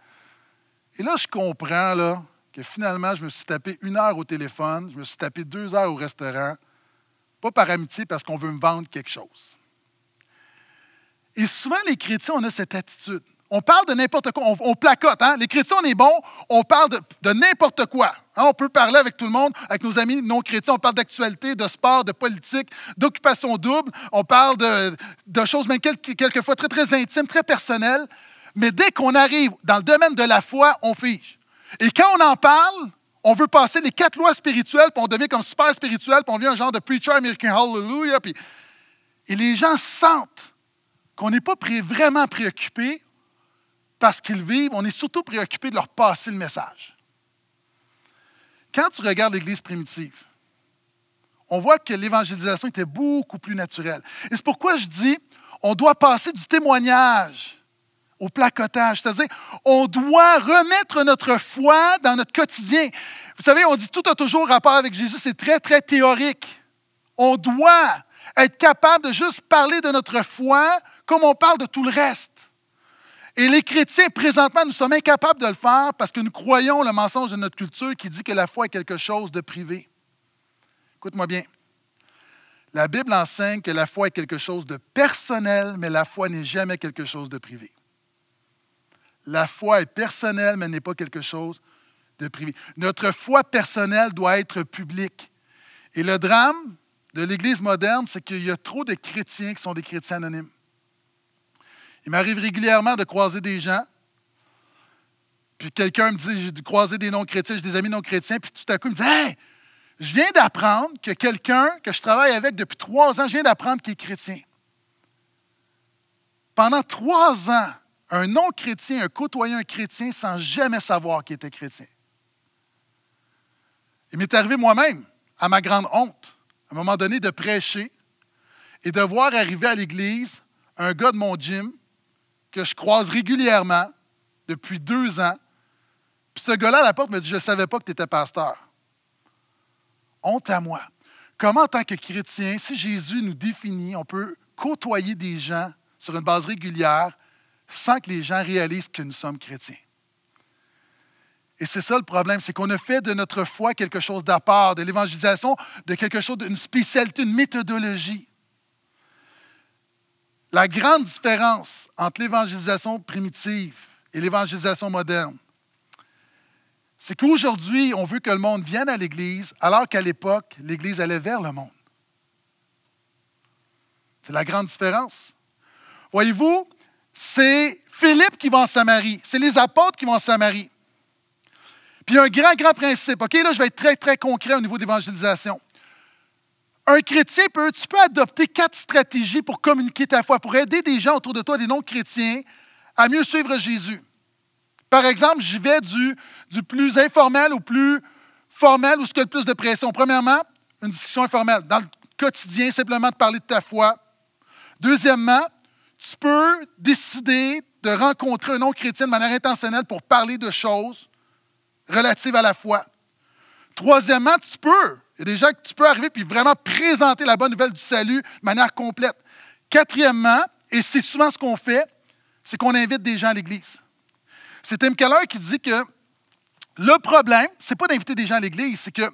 Et là, je comprends, là, finalement, je me suis tapé une heure au téléphone, je me suis tapé deux heures au restaurant, pas par amitié, parce qu'on veut me vendre quelque chose. Et souvent, les chrétiens, on a cette attitude. On parle de n'importe quoi. On, placote. Hein. Les chrétiens, on est bons. On parle de, n'importe quoi. Hein. On peut parler avec tout le monde, avec nos amis non chrétiens. On parle d'actualité, de sport, de politique, d'occupation double. On parle de, de choses même quelquefois très, très intimes, très personnelles. Mais dès qu'on arrive dans le domaine de la foi, on fiche. Et quand on en parle, on veut passer les quatre lois spirituelles, puis on devient comme super spirituel, puis on devient un genre de preacher américain, hallelujah. Et les gens sentent qu'on n'est pas vraiment préoccupé parce qu'ils vivent, on est surtout préoccupé de leur passer le message. Quand tu regardes l'Église primitive, on voit que l'évangélisation était beaucoup plus naturelle. Et c'est pourquoi je dis, on doit passer du témoignage au placotage. C'est-à-dire, on doit remettre notre foi dans notre quotidien. Vous savez, on dit tout a toujours rapport avec Jésus, c'est très, très théorique. On doit être capable de juste parler de notre foi comme on parle de tout le reste. Et les chrétiens, présentement, nous sommes incapables de le faire parce que nous croyons le mensonge de notre culture qui dit que la foi est quelque chose de privé. Écoute-moi bien. La Bible enseigne que la foi est quelque chose de personnel, mais la foi n'est jamais quelque chose de privé. La foi est personnelle, mais n'est pas quelque chose de privé. Notre foi personnelle doit être publique. Et le drame de l'Église moderne, c'est qu'il y a trop de chrétiens qui sont des chrétiens anonymes. Il m'arrive régulièrement de croiser des gens, puis quelqu'un me dit, j'ai croisé des non-chrétiens, j'ai des amis non-chrétiens, puis tout à coup, il me dit, hé, je viens d'apprendre que quelqu'un que je travaille avec depuis trois ans, je viens d'apprendre qu'il est chrétien. Pendant trois ans, un non-chrétien un côtoyant chrétien sans jamais savoir qu'il était chrétien. Il m'est arrivé moi-même, à ma grande honte, à un moment donné, de prêcher et de voir arriver à l'église un gars de mon gym que je croise régulièrement depuis deux ans. Puis ce gars-là à la porte me dit Je ne savais pas que tu étais pasteur. Honte à moi. Comment, en tant que chrétien, si Jésus nous définit, on peut côtoyer des gens sur une base régulière sans que les gens réalisent que nous sommes chrétiens. Et c'est ça le problème, c'est qu'on a fait de notre foi quelque chose d'à part, de l'évangélisation, de quelque chose, d'une spécialité, une méthodologie. La grande différence entre l'évangélisation primitive et l'évangélisation moderne, c'est qu'aujourd'hui, on veut que le monde vienne à l'Église, alors qu'à l'époque, l'Église allait vers le monde. C'est la grande différence. Voyez-vous, c'est Philippe qui va en Samarie. C'est les apôtres qui vont en Samarie. Puis il y a un grand, grand principe. OK, là, je vais être très, très concret au niveau d'évangélisation. Un chrétien peut, tu peux adopter quatre stratégies pour communiquer ta foi, pour aider des gens autour de toi, des non-chrétiens, à mieux suivre Jésus. Par exemple, j'y vais du, plus informel au plus formel, ou ce qu'il a le plus de pression. Premièrement, une discussion informelle. Dans le quotidien, simplement de parler de ta foi. Deuxièmement, tu peux décider de rencontrer un non-chrétien de manière intentionnelle pour parler de choses relatives à la foi. Troisièmement, tu peux, il y a des gens que tu peux arriver puis vraiment présenter la bonne nouvelle du salut de manière complète. Quatrièmement, et c'est souvent ce qu'on fait, c'est qu'on invite des gens à l'Église. C'est Tim Keller qui dit que le problème, ce n'est pas d'inviter des gens à l'Église, c'est que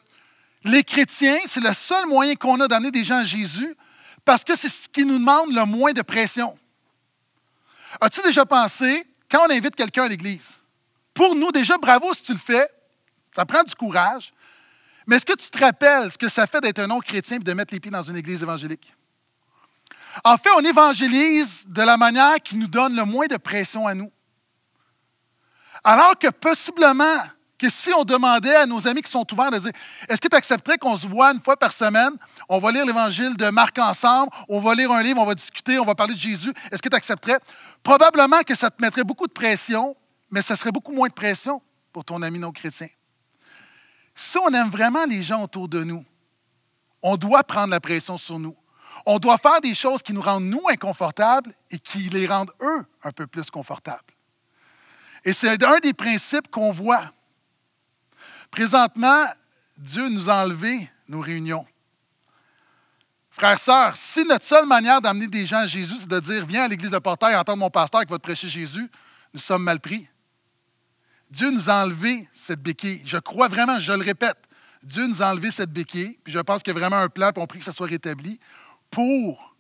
les chrétiens, c'est le seul moyen qu'on a d'amener des gens à Jésus parce que c'est ce qui nous demande le moins de pression. As-tu déjà pensé, quand on invite quelqu'un à l'Église, pour nous, déjà, bravo si tu le fais, ça prend du courage, mais est-ce que tu te rappelles ce que ça fait d'être un non-chrétien et de mettre les pieds dans une Église évangélique? En fait, on évangélise de la manière qui nous donne le moins de pression à nous. Alors que possiblement, que si on demandait à nos amis qui sont ouverts de dire Est-ce que tu accepterais qu'on se voit une fois par semaine On va lire l'évangile de Marc ensemble, on va lire un livre, on va discuter, on va parler de Jésus. Est-ce que tu accepterais Probablement que ça te mettrait beaucoup de pression, mais ce serait beaucoup moins de pression pour ton ami non chrétien. Si on aime vraiment les gens autour de nous, on doit prendre la pression sur nous. On doit faire des choses qui nous rendent nous inconfortables et qui les rendent eux un peu plus confortables. Et c'est un des principes qu'on voit. Présentement, Dieu nous a enlevé nos réunions. Frères, sœurs, si notre seule manière d'amener des gens à Jésus, c'est de dire Viens à l'église de Portail et entendre mon pasteur qui va te prêcher Jésus, nous sommes mal pris. Dieu nous a enlevé cette béquille. Je crois vraiment, je le répète, Dieu nous a enlevé cette béquille, puis je pense qu'il y a vraiment un plan, pour on prie que ça soit rétabli, pour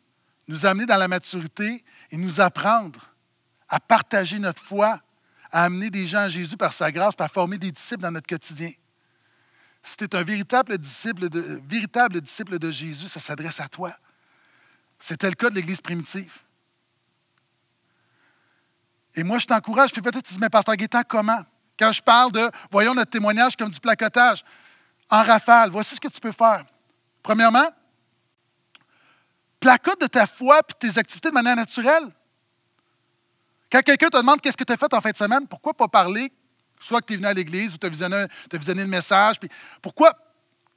nous amener dans la maturité et nous apprendre à partager notre foi, à amener des gens à Jésus par sa grâce, par former des disciples dans notre quotidien. Si tu es un véritable disciple de, Jésus, ça s'adresse à toi. C'était le cas de l'Église primitive. Et moi, je t'encourage, puis peut-être tu dis, mais Pasteur Guétan, comment? Quand je parle de, voyons notre témoignage comme du placotage, en rafale, voici ce que tu peux faire. Premièrement, placote de ta foi puis tes activités de manière naturelle. Quand quelqu'un te demande qu'est-ce que tu as fait en fin de semaine, pourquoi pas parler soit que tu es venu à l'Église ou tu as, visionné le message. Puis pourquoi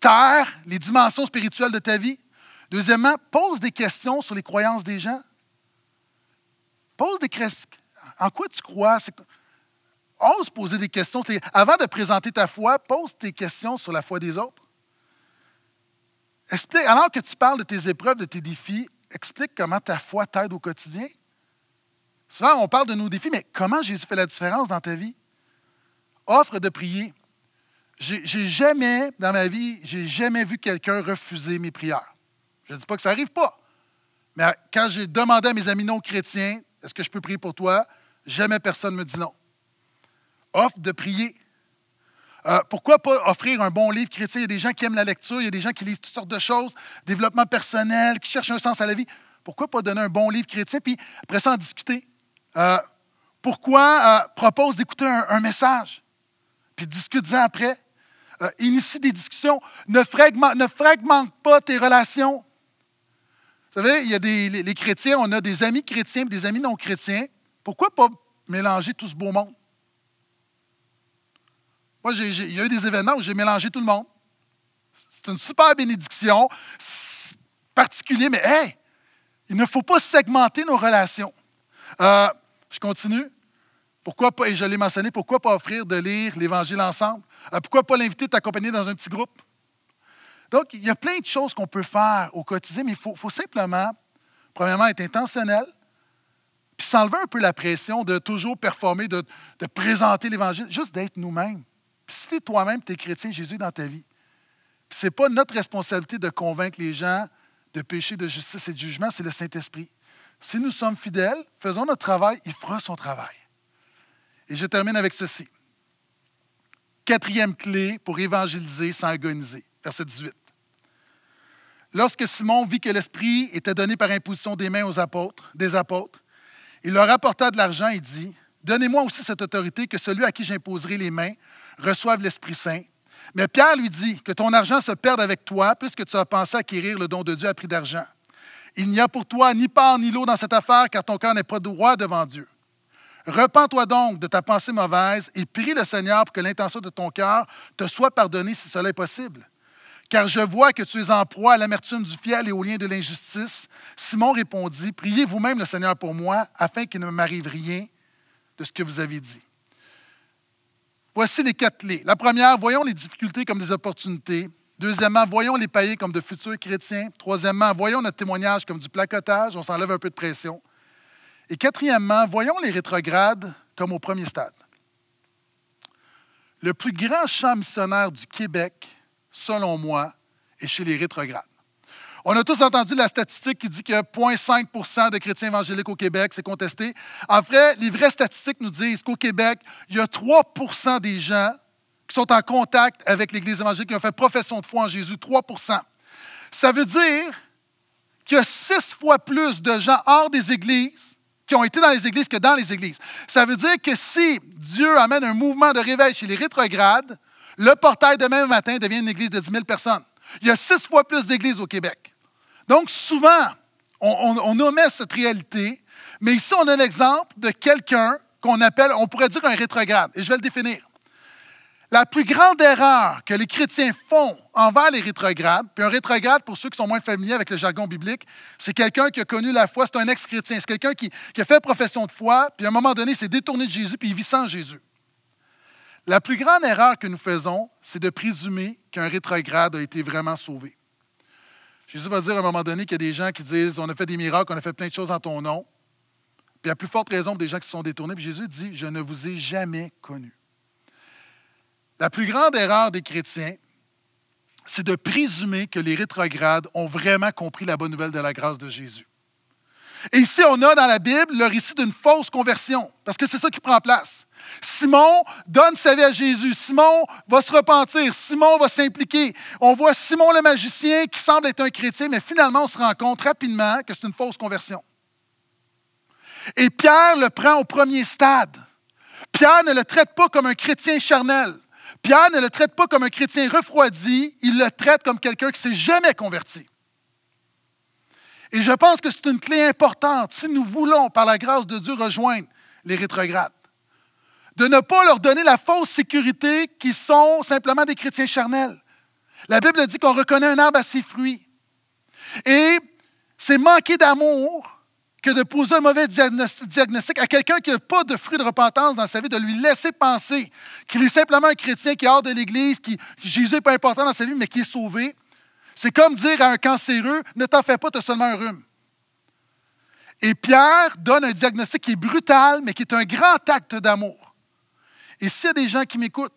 taire les dimensions spirituelles de ta vie? Deuxièmement, pose des questions sur les croyances des gens. Pose des questions. En quoi tu crois? Ose poser des questions. Avant de présenter ta foi, pose tes questions sur la foi des autres. Explique, alors que tu parles de tes épreuves, de tes défis, explique comment ta foi t'aide au quotidien. Souvent, on parle de nos défis, mais comment Jésus fait la différence dans ta vie? offre de prier. J'ai jamais, dans ma vie, j'ai jamais vu quelqu'un refuser mes prières. Je ne dis pas que ça n'arrive pas. Mais quand j'ai demandé à mes amis non chrétiens, est-ce que je peux prier pour toi? Jamais personne ne me dit non. Offre de prier. Euh, pourquoi pas offrir un bon livre chrétien? Il y a des gens qui aiment la lecture, il y a des gens qui lisent toutes sortes de choses, développement personnel, qui cherchent un sens à la vie. Pourquoi pas donner un bon livre chrétien, puis après ça en discuter? Euh, pourquoi euh, propose d'écouter un, message? puis discute-en après. Euh, initie des discussions. Ne fragmente, pas tes relations. Vous savez, il y a des les, chrétiens, on a des amis chrétiens et des amis non chrétiens. Pourquoi pas mélanger tout ce beau monde? Moi, il y a eu des événements où j'ai mélangé tout le monde. C'est une super bénédiction, particulier, mais hey, il ne faut pas segmenter nos relations. Euh, je continue. Pourquoi pas, et je l'ai mentionné, pourquoi pas offrir de lire l'Évangile ensemble? Euh, pourquoi pas l'inviter à t'accompagner dans un petit groupe? Donc, il y a plein de choses qu'on peut faire au quotidien, mais il faut, simplement, premièrement, être intentionnel, puis s'enlever un peu la pression de toujours performer, de, présenter l'Évangile, juste d'être nous-mêmes. Puis si toi-même, tu es chrétien, Jésus dans ta vie. Puis n'est pas notre responsabilité de convaincre les gens de péché, de justice et de jugement, c'est le Saint-Esprit. Si nous sommes fidèles, faisons notre travail, il fera son travail. Et je termine avec ceci. Quatrième clé pour évangéliser sans agoniser. Verset 18. Lorsque Simon vit que l'Esprit était donné par imposition des mains aux apôtres, des apôtres, il leur apporta de l'argent et dit Donnez-moi aussi cette autorité que celui à qui j'imposerai les mains reçoive l'Esprit Saint. Mais Pierre lui dit Que ton argent se perde avec toi, puisque tu as pensé acquérir le don de Dieu à prix d'argent. Il n'y a pour toi ni part ni lot dans cette affaire, car ton cœur n'est pas droit devant Dieu. Repends-toi donc de ta pensée mauvaise et prie le Seigneur pour que l'intention de ton cœur te soit pardonnée si cela est possible. Car je vois que tu es en proie à l'amertume du fiel et au lien de l'injustice. Simon répondit, Priez vous-même le Seigneur pour moi, afin qu'il ne m'arrive rien de ce que vous avez dit. Voici les quatre clés. La première, voyons les difficultés comme des opportunités. Deuxièmement, voyons les païens comme de futurs chrétiens. Troisièmement, voyons notre témoignage comme du placotage, on s'enlève un peu de pression. Et quatrièmement, voyons les rétrogrades comme au premier stade. Le plus grand champ missionnaire du Québec, selon moi, est chez les rétrogrades. On a tous entendu la statistique qui dit que 0,5 de chrétiens évangéliques au Québec, c'est contesté. En vrai, les vraies statistiques nous disent qu'au Québec, il y a 3 des gens qui sont en contact avec l'Église évangélique, qui ont fait profession de foi en Jésus, 3 Ça veut dire qu'il y a six fois plus de gens hors des églises qui ont été dans les églises que dans les églises. Ça veut dire que si Dieu amène un mouvement de réveil chez les rétrogrades, le portail demain matin devient une église de 10 000 personnes. Il y a six fois plus d'églises au Québec. Donc, souvent, on, omet cette réalité, mais ici, on a l'exemple de quelqu'un qu'on appelle, on pourrait dire un rétrograde, et je vais le définir. La plus grande erreur que les chrétiens font envers les rétrogrades, puis un rétrograde, pour ceux qui sont moins familiers avec le jargon biblique, c'est quelqu'un qui a connu la foi, c'est un ex-chrétien, c'est quelqu'un qui, a fait profession de foi, puis à un moment donné, s'est détourné de Jésus, puis il vit sans Jésus. La plus grande erreur que nous faisons, c'est de présumer qu'un rétrograde a été vraiment sauvé. Jésus va dire à un moment donné qu'il y a des gens qui disent On a fait des miracles, on a fait plein de choses en ton nom. Puis a plus forte raison, des gens qui se sont détournés. Puis Jésus dit Je ne vous ai jamais connu. » La plus grande erreur des chrétiens, c'est de présumer que les rétrogrades ont vraiment compris la bonne nouvelle de la grâce de Jésus. Et ici, on a dans la Bible le récit d'une fausse conversion, parce que c'est ça qui prend place. Simon donne sa vie à Jésus. Simon va se repentir. Simon va s'impliquer. On voit Simon le magicien qui semble être un chrétien, mais finalement, on se rend compte rapidement que c'est une fausse conversion. Et Pierre le prend au premier stade. Pierre ne le traite pas comme un chrétien charnel. Pierre ne le traite pas comme un chrétien refroidi, il le traite comme quelqu'un qui s'est jamais converti. Et je pense que c'est une clé importante si nous voulons, par la grâce de Dieu, rejoindre les rétrogrades. De ne pas leur donner la fausse sécurité qu'ils sont simplement des chrétiens charnels. La Bible dit qu'on reconnaît un arbre à ses fruits. Et c'est manquer d'amour de poser un mauvais diagnostic à quelqu'un qui n'a pas de fruit de repentance dans sa vie, de lui laisser penser qu'il est simplement un chrétien qui est hors de l'Église, qui, Jésus n'est pas important dans sa vie, mais qui est sauvé. C'est comme dire à un cancéreux, ne t'en fais pas, tu as seulement un rhume. Et Pierre donne un diagnostic qui est brutal, mais qui est un grand acte d'amour. Et s'il y a des gens qui m'écoutent,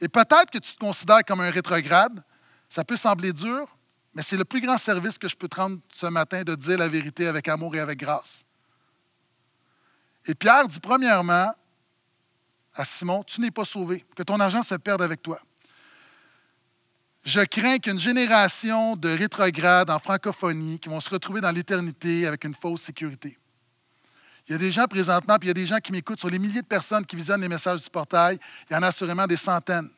et peut-être que tu te considères comme un rétrograde, ça peut sembler dur, mais c'est le plus grand service que je peux te rendre ce matin de dire la vérité avec amour et avec grâce. Et Pierre dit premièrement à Simon, tu n'es pas sauvé, que ton argent se perde avec toi. Je crains qu'une génération de rétrogrades en francophonie qui vont se retrouver dans l'éternité avec une fausse sécurité. Il y a des gens présentement, puis il y a des gens qui m'écoutent, sur les milliers de personnes qui visionnent les messages du portail, il y en a assurément des centaines.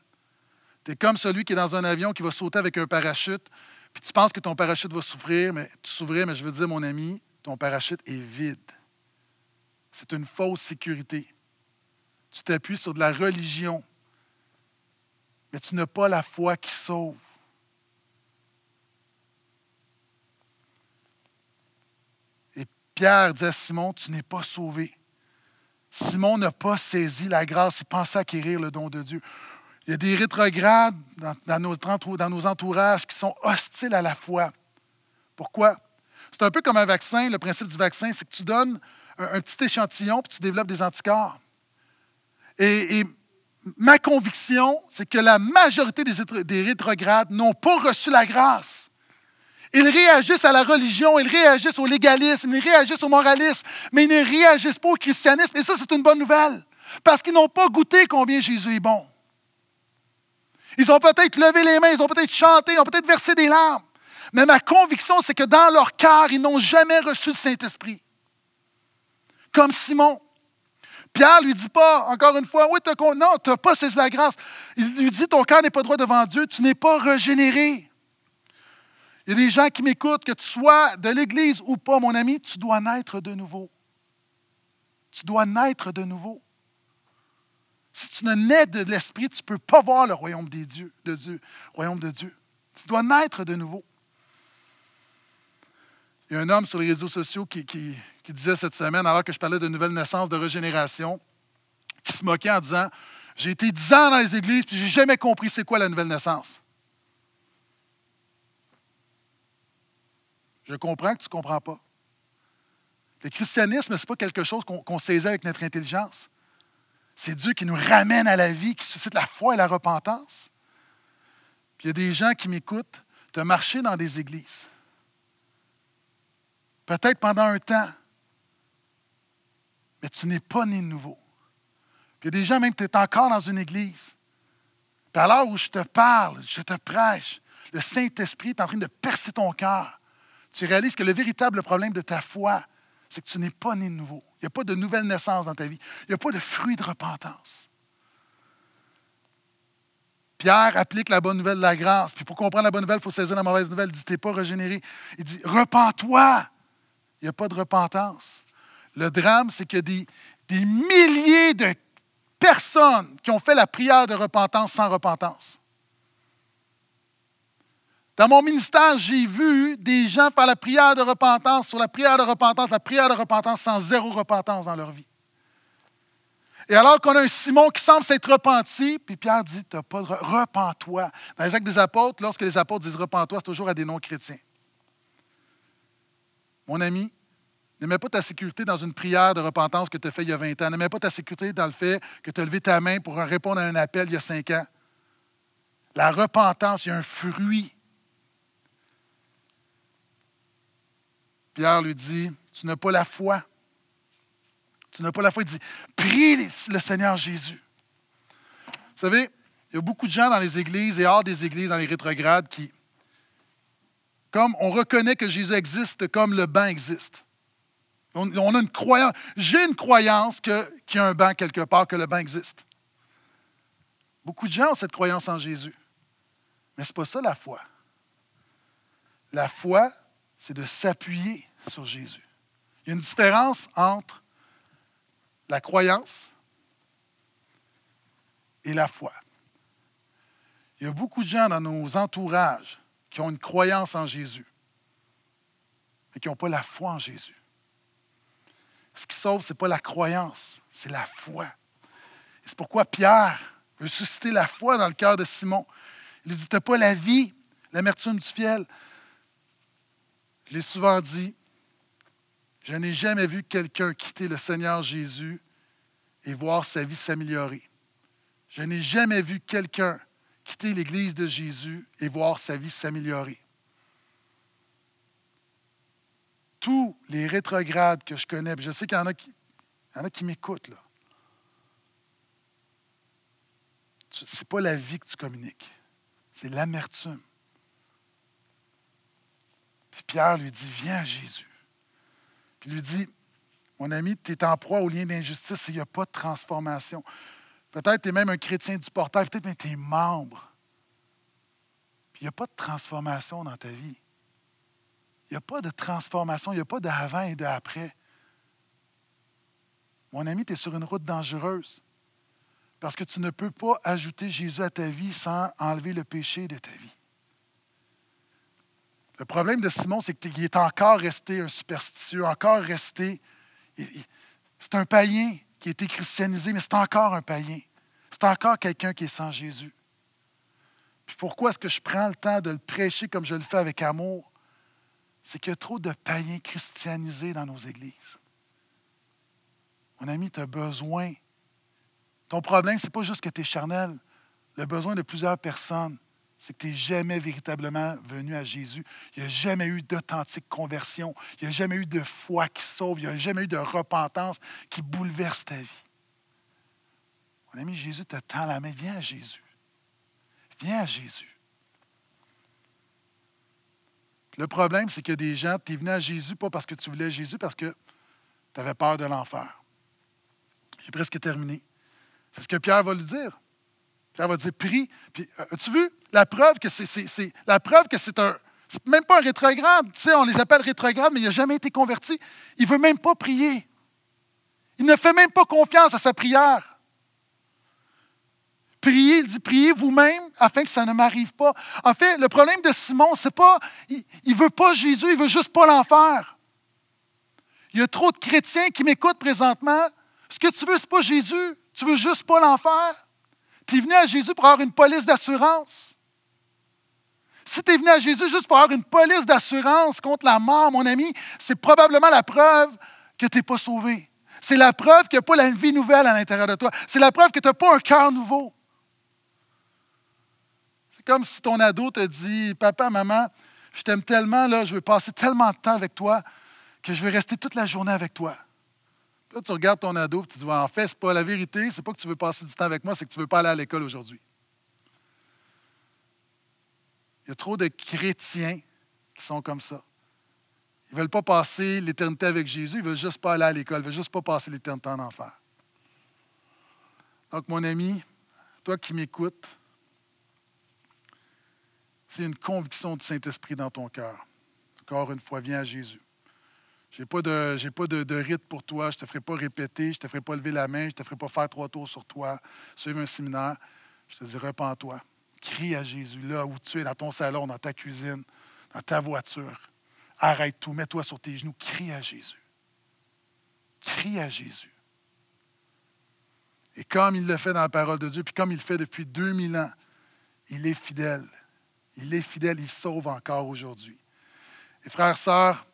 Tu es comme celui qui est dans un avion qui va sauter avec un parachute, puis tu penses que ton parachute va souffrir, mais, tu souffrirais, mais je veux dire, mon ami, ton parachute est vide. C'est une fausse sécurité. Tu t'appuies sur de la religion, mais tu n'as pas la foi qui sauve. Et Pierre dit à Simon, tu n'es pas sauvé. Simon n'a pas saisi la grâce, il pensait acquérir le don de Dieu. Il y a des rétrogrades dans, nos, entourages qui sont hostiles à la foi. Pourquoi? C'est un peu comme un vaccin. Le principe du vaccin, c'est que tu donnes un, petit échantillon puis tu développes des anticorps. Et, ma conviction, c'est que la majorité des rétrogrades n'ont pas reçu la grâce. Ils réagissent à la religion, ils réagissent au légalisme, ils réagissent au moralisme, mais ils ne réagissent pas au christianisme. Et ça, c'est une bonne nouvelle, parce qu'ils n'ont pas goûté combien Jésus est bon. Ils ont peut-être levé les mains, ils ont peut-être chanté, ils ont peut-être versé des larmes. Mais ma conviction, c'est que dans leur cœur, ils n'ont jamais reçu le Saint-Esprit. Comme Simon. Pierre ne lui dit pas, encore une fois, oui, non, tu n'as pas saisi la grâce. Il lui dit, ton cœur n'est pas droit devant Dieu, tu n'es pas régénéré. Il y a des gens qui m'écoutent, que tu sois de l'Église ou pas, mon ami, tu dois naître de nouveau. Tu dois naître de nouveau. Si tu ne nais de l'Esprit, tu ne peux pas voir le royaume, des dieux, de Dieu, royaume de Dieu. Tu dois naître de nouveau. Il y a un homme sur les réseaux sociaux qui, disait cette semaine, alors que je parlais de nouvelle naissance, de régénération, qui se moquait en disant J'ai été dix ans dans les églises, puis n'ai jamais compris c'est quoi la nouvelle naissance. Je comprends que tu ne comprends pas. Le christianisme, ce n'est pas quelque chose qu'on saisit avec notre intelligence. C'est Dieu qui nous ramène à la vie, qui suscite la foi et la repentance. il y a des gens qui m'écoutent, tu as marché dans des églises. Peut-être pendant un temps, mais tu n'es pas né de nouveau. il y a des gens, même, tu es encore dans une église. Puis à l'heure où je te parle, je te prêche, le Saint-Esprit est en train de percer ton cœur. Tu réalises que le véritable problème de ta foi, c'est que tu n'es pas né de nouveau. Il n'y a pas de nouvelle naissance dans ta vie. Il n'y a pas de fruit de repentance. Pierre applique la bonne nouvelle de la grâce. Puis pour comprendre la bonne nouvelle, il faut saisir la mauvaise nouvelle. Il dit, n'es pas régénéré. Il dit, repens-toi. Il n'y a pas de repentance. Le drame, c'est qu'il y a des milliers de personnes qui ont fait la prière de repentance sans repentance. Dans mon ministère, j'ai vu des gens faire la prière de repentance, sur la prière de repentance, la prière de repentance, sans zéro repentance dans leur vie. Et alors qu'on a un Simon qui semble s'être repenti, puis Pierre dit, t'as pas de repens-toi. Dans les actes des apôtres, lorsque les apôtres disent repens-toi, c'est toujours à des non-chrétiens. Mon ami, ne mets pas ta sécurité dans une prière de repentance que tu as faite il y a 20 ans. Ne mets pas ta sécurité dans le fait que tu as levé ta main pour répondre à un appel il y a 5 ans. La repentance, il y a un fruit Pierre lui dit, tu n'as pas la foi. Tu n'as pas la foi. Il dit, prie le Seigneur Jésus. Vous savez, il y a beaucoup de gens dans les églises et hors des églises, dans les rétrogrades, qui, comme on reconnaît que Jésus existe comme le bain existe. On, a une croyance. J'ai une croyance qu'il y a un banc quelque part, que le bain existe. Beaucoup de gens ont cette croyance en Jésus. Mais ce n'est pas ça la foi. La foi, c'est de s'appuyer sur Jésus. Il y a une différence entre la croyance et la foi. Il y a beaucoup de gens dans nos entourages qui ont une croyance en Jésus, mais qui n'ont pas la foi en Jésus. Ce qui sauve, ce n'est pas la croyance, c'est la foi. C'est pourquoi Pierre veut susciter la foi dans le cœur de Simon. Il lui dit, pas la vie, l'amertume du fiel, je l'ai souvent dit, je n'ai jamais vu quelqu'un quitter le Seigneur Jésus et voir sa vie s'améliorer. Je n'ai jamais vu quelqu'un quitter l'Église de Jésus et voir sa vie s'améliorer. Tous les rétrogrades que je connais, je sais qu'il y en a qui, qui m'écoutent, là. Ce n'est pas la vie que tu communiques, c'est l'amertume. Puis Pierre lui dit, viens Jésus. Puis lui dit, mon ami, tu es en proie au lien d'injustice et il n'y a pas de transformation. Peut-être tu es même un chrétien du portail, peut-être, mais tu es membre. Puis il n'y a pas de transformation dans ta vie. Il n'y a pas de transformation, il n'y a pas d'avant et d'après. Mon ami, tu es sur une route dangereuse parce que tu ne peux pas ajouter Jésus à ta vie sans enlever le péché de ta vie. Le problème de Simon, c'est qu'il est encore resté un superstitieux, encore resté. C'est un païen qui a été christianisé, mais c'est encore un païen. C'est encore quelqu'un qui est sans Jésus. Puis pourquoi est-ce que je prends le temps de le prêcher comme je le fais avec amour? C'est qu'il y a trop de païens christianisés dans nos églises. Mon ami, tu as besoin. Ton problème, ce n'est pas juste que tu es charnel. Le besoin de plusieurs personnes c'est que tu n'es jamais véritablement venu à Jésus. Il n'y a jamais eu d'authentique conversion. Il n'y a jamais eu de foi qui sauve. Il n'y a jamais eu de repentance qui bouleverse ta vie. Mon ami, Jésus te tend la main. Viens à Jésus. Viens à Jésus. Le problème, c'est que des gens, tu es venu à Jésus pas parce que tu voulais Jésus, parce que tu avais peur de l'enfer. J'ai presque terminé. C'est ce que Pierre va lui dire. Puis elle va dire prie. Puis euh, as-tu vu la preuve que c'est, la preuve que c'est un c'est même pas un rétrograde, tu sais, on les appelle rétrogrades, mais il n'a jamais été converti. Il ne veut même pas prier. Il ne fait même pas confiance à sa prière. Priez, il dit, priez vous-même afin que ça ne m'arrive pas. En fait, le problème de Simon, c'est pas, il ne veut pas Jésus, il ne veut juste pas l'enfer. Il y a trop de chrétiens qui m'écoutent présentement. Ce que tu veux, ce n'est pas Jésus, tu veux juste pas l'enfer. Tu es venu à Jésus pour avoir une police d'assurance. Si tu es venu à Jésus juste pour avoir une police d'assurance contre la mort, mon ami, c'est probablement la preuve que tu n'es pas sauvé. C'est la preuve qu'il n'y a pas la vie nouvelle à l'intérieur de toi. C'est la preuve que tu n'as pas un cœur nouveau. C'est comme si ton ado te dit Papa, maman, je t'aime tellement, là, je veux passer tellement de temps avec toi que je veux rester toute la journée avec toi. Là, tu regardes ton ado et tu te dis En fait, c'est pas la vérité, c'est pas que tu veux passer du temps avec moi, c'est que tu ne veux pas aller à l'école aujourd'hui. Il y a trop de chrétiens qui sont comme ça. Ils ne veulent pas passer l'éternité avec Jésus, ils ne veulent juste pas aller à l'école, ils ne veulent juste pas passer l'éternité en enfer. Donc, mon ami, toi qui m'écoutes, c'est une conviction du Saint-Esprit dans ton cœur. Encore une fois, viens à Jésus. J'ai pas de, pas de, rite pour toi. Je te ferai pas répéter. Je te ferai pas lever la main. Je ne te ferai pas faire trois tours sur toi. Suivre un séminaire. Je te dis, repends-toi. Crie à Jésus là où tu es, dans ton salon, dans ta cuisine, dans ta voiture. Arrête tout. Mets-toi sur tes genoux. Crie à Jésus. Crie à Jésus. Et comme il le fait dans la parole de Dieu, puis comme il le fait depuis 2000 ans, il est fidèle. Il est fidèle, il sauve encore aujourd'hui. Et frères, sœurs,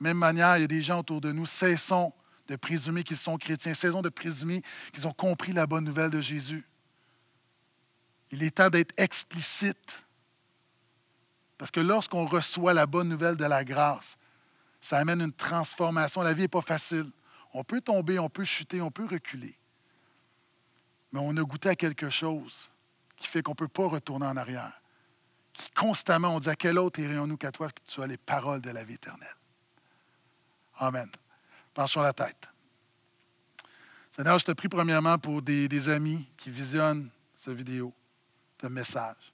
même manière, il y a des gens autour de nous, cessons de présumer qu'ils sont chrétiens, cessons de présumer qu'ils ont compris la bonne nouvelle de Jésus. Il est temps d'être explicite. Parce que lorsqu'on reçoit la bonne nouvelle de la grâce, ça amène une transformation. La vie n'est pas facile. On peut tomber, on peut chuter, on peut reculer. Mais on a goûté à quelque chose qui fait qu'on ne peut pas retourner en arrière. Qui constamment, on dit à quel autre irions-nous qu'à toi que tu as les paroles de la vie éternelle. Amen. Penchons la tête. Seigneur, je te prie premièrement pour des, amis qui visionnent cette vidéo, ce message.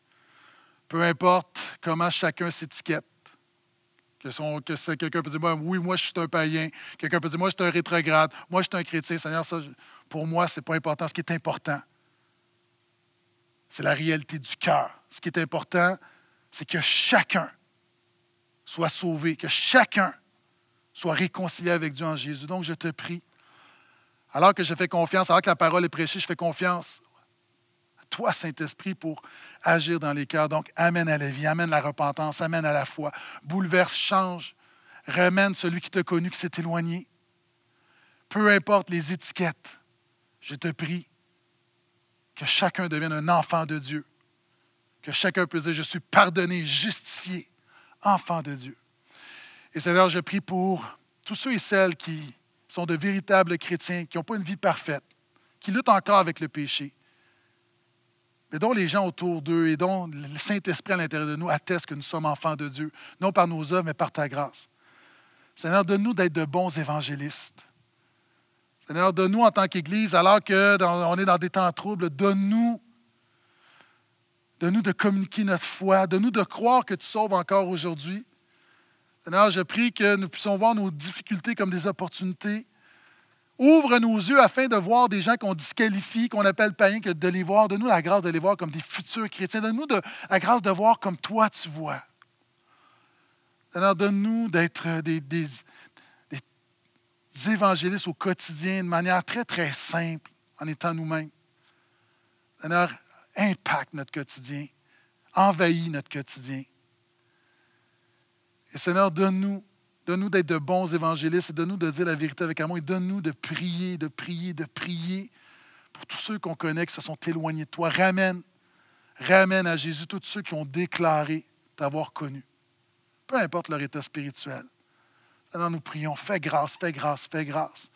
Peu importe comment chacun s'étiquette, que, quelqu'un peut dire Oui, moi, je suis un païen. Quelqu'un peut dire Moi, je suis un rétrograde. Moi, je suis un chrétien. Seigneur, ça, pour moi, ce n'est pas important. Ce qui est important, c'est la réalité du cœur. Ce qui est important, c'est que chacun soit sauvé, que chacun sois réconcilié avec Dieu en Jésus. Donc, je te prie, alors que je fais confiance, alors que la parole est prêchée, je fais confiance à toi, Saint-Esprit, pour agir dans les cœurs. Donc, amène à la vie, amène la repentance, amène à la foi, bouleverse, change, ramène celui qui t'a connu, qui s'est éloigné. Peu importe les étiquettes, je te prie que chacun devienne un enfant de Dieu, que chacun puisse dire, je suis pardonné, justifié, enfant de Dieu. Et Seigneur, je prie pour tous ceux et celles qui sont de véritables chrétiens, qui n'ont pas une vie parfaite, qui luttent encore avec le péché, mais dont les gens autour d'eux et dont le Saint-Esprit à l'intérieur de nous atteste que nous sommes enfants de Dieu, non par nos œuvres, mais par ta grâce. Seigneur, donne-nous d'être de bons évangélistes. Seigneur, donne-nous en tant qu'Église, alors qu'on est dans des temps troubles, donne-nous donne-nous de communiquer notre foi, donne-nous de croire que tu sauves encore aujourd'hui, Seigneur, je prie que nous puissions voir nos difficultés comme des opportunités. Ouvre nos yeux afin de voir des gens qu'on disqualifie, qu'on appelle païens, que de les voir. Donne-nous la grâce de les voir comme des futurs chrétiens. Donne-nous la grâce de voir comme toi tu vois. Seigneur, donne-nous d'être des, évangélistes au quotidien de manière très, très simple, en étant nous-mêmes. Seigneur, impacte notre quotidien, envahit notre quotidien. Et Seigneur, donne-nous, donne-nous d'être de bons évangélistes, donne-nous de dire la vérité avec amour et donne-nous de prier, de prier, de prier pour tous ceux qu'on connaît qui se sont éloignés de toi. Ramène, ramène à Jésus tous ceux qui ont déclaré t'avoir connu, peu importe leur état spirituel. Seigneur, nous prions, fais grâce, fais grâce, fais grâce.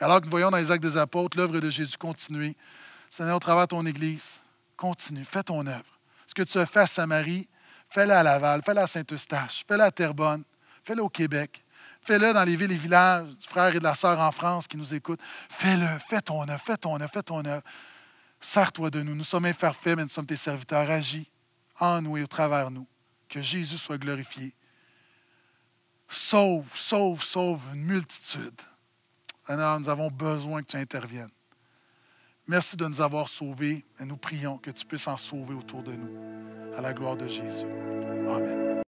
Et alors que nous voyons dans les actes des apôtres l'œuvre de Jésus continuer, Seigneur, au travers ton Église, continue, fais ton œuvre. Ce que tu as fait à Samarie, Fais-le à Laval, fais-le à Saint-Eustache, fais-le à Terrebonne, fais-le au Québec. Fais-le dans les villes et villages, frère et de la sœur en France qui nous écoutent. Fais-le, fais ton œuvre, fais ton œuvre, fais ton œuvre. Sers-toi de nous. Nous sommes imparfaits, mais nous sommes tes serviteurs. Agis en nous et au travers nous. Que Jésus soit glorifié. Sauve, sauve, sauve une multitude. Alors, nous avons besoin que tu interviennes. Merci de nous avoir sauvés et nous prions que tu puisses en sauver autour de nous. À la gloire de Jésus. Amen.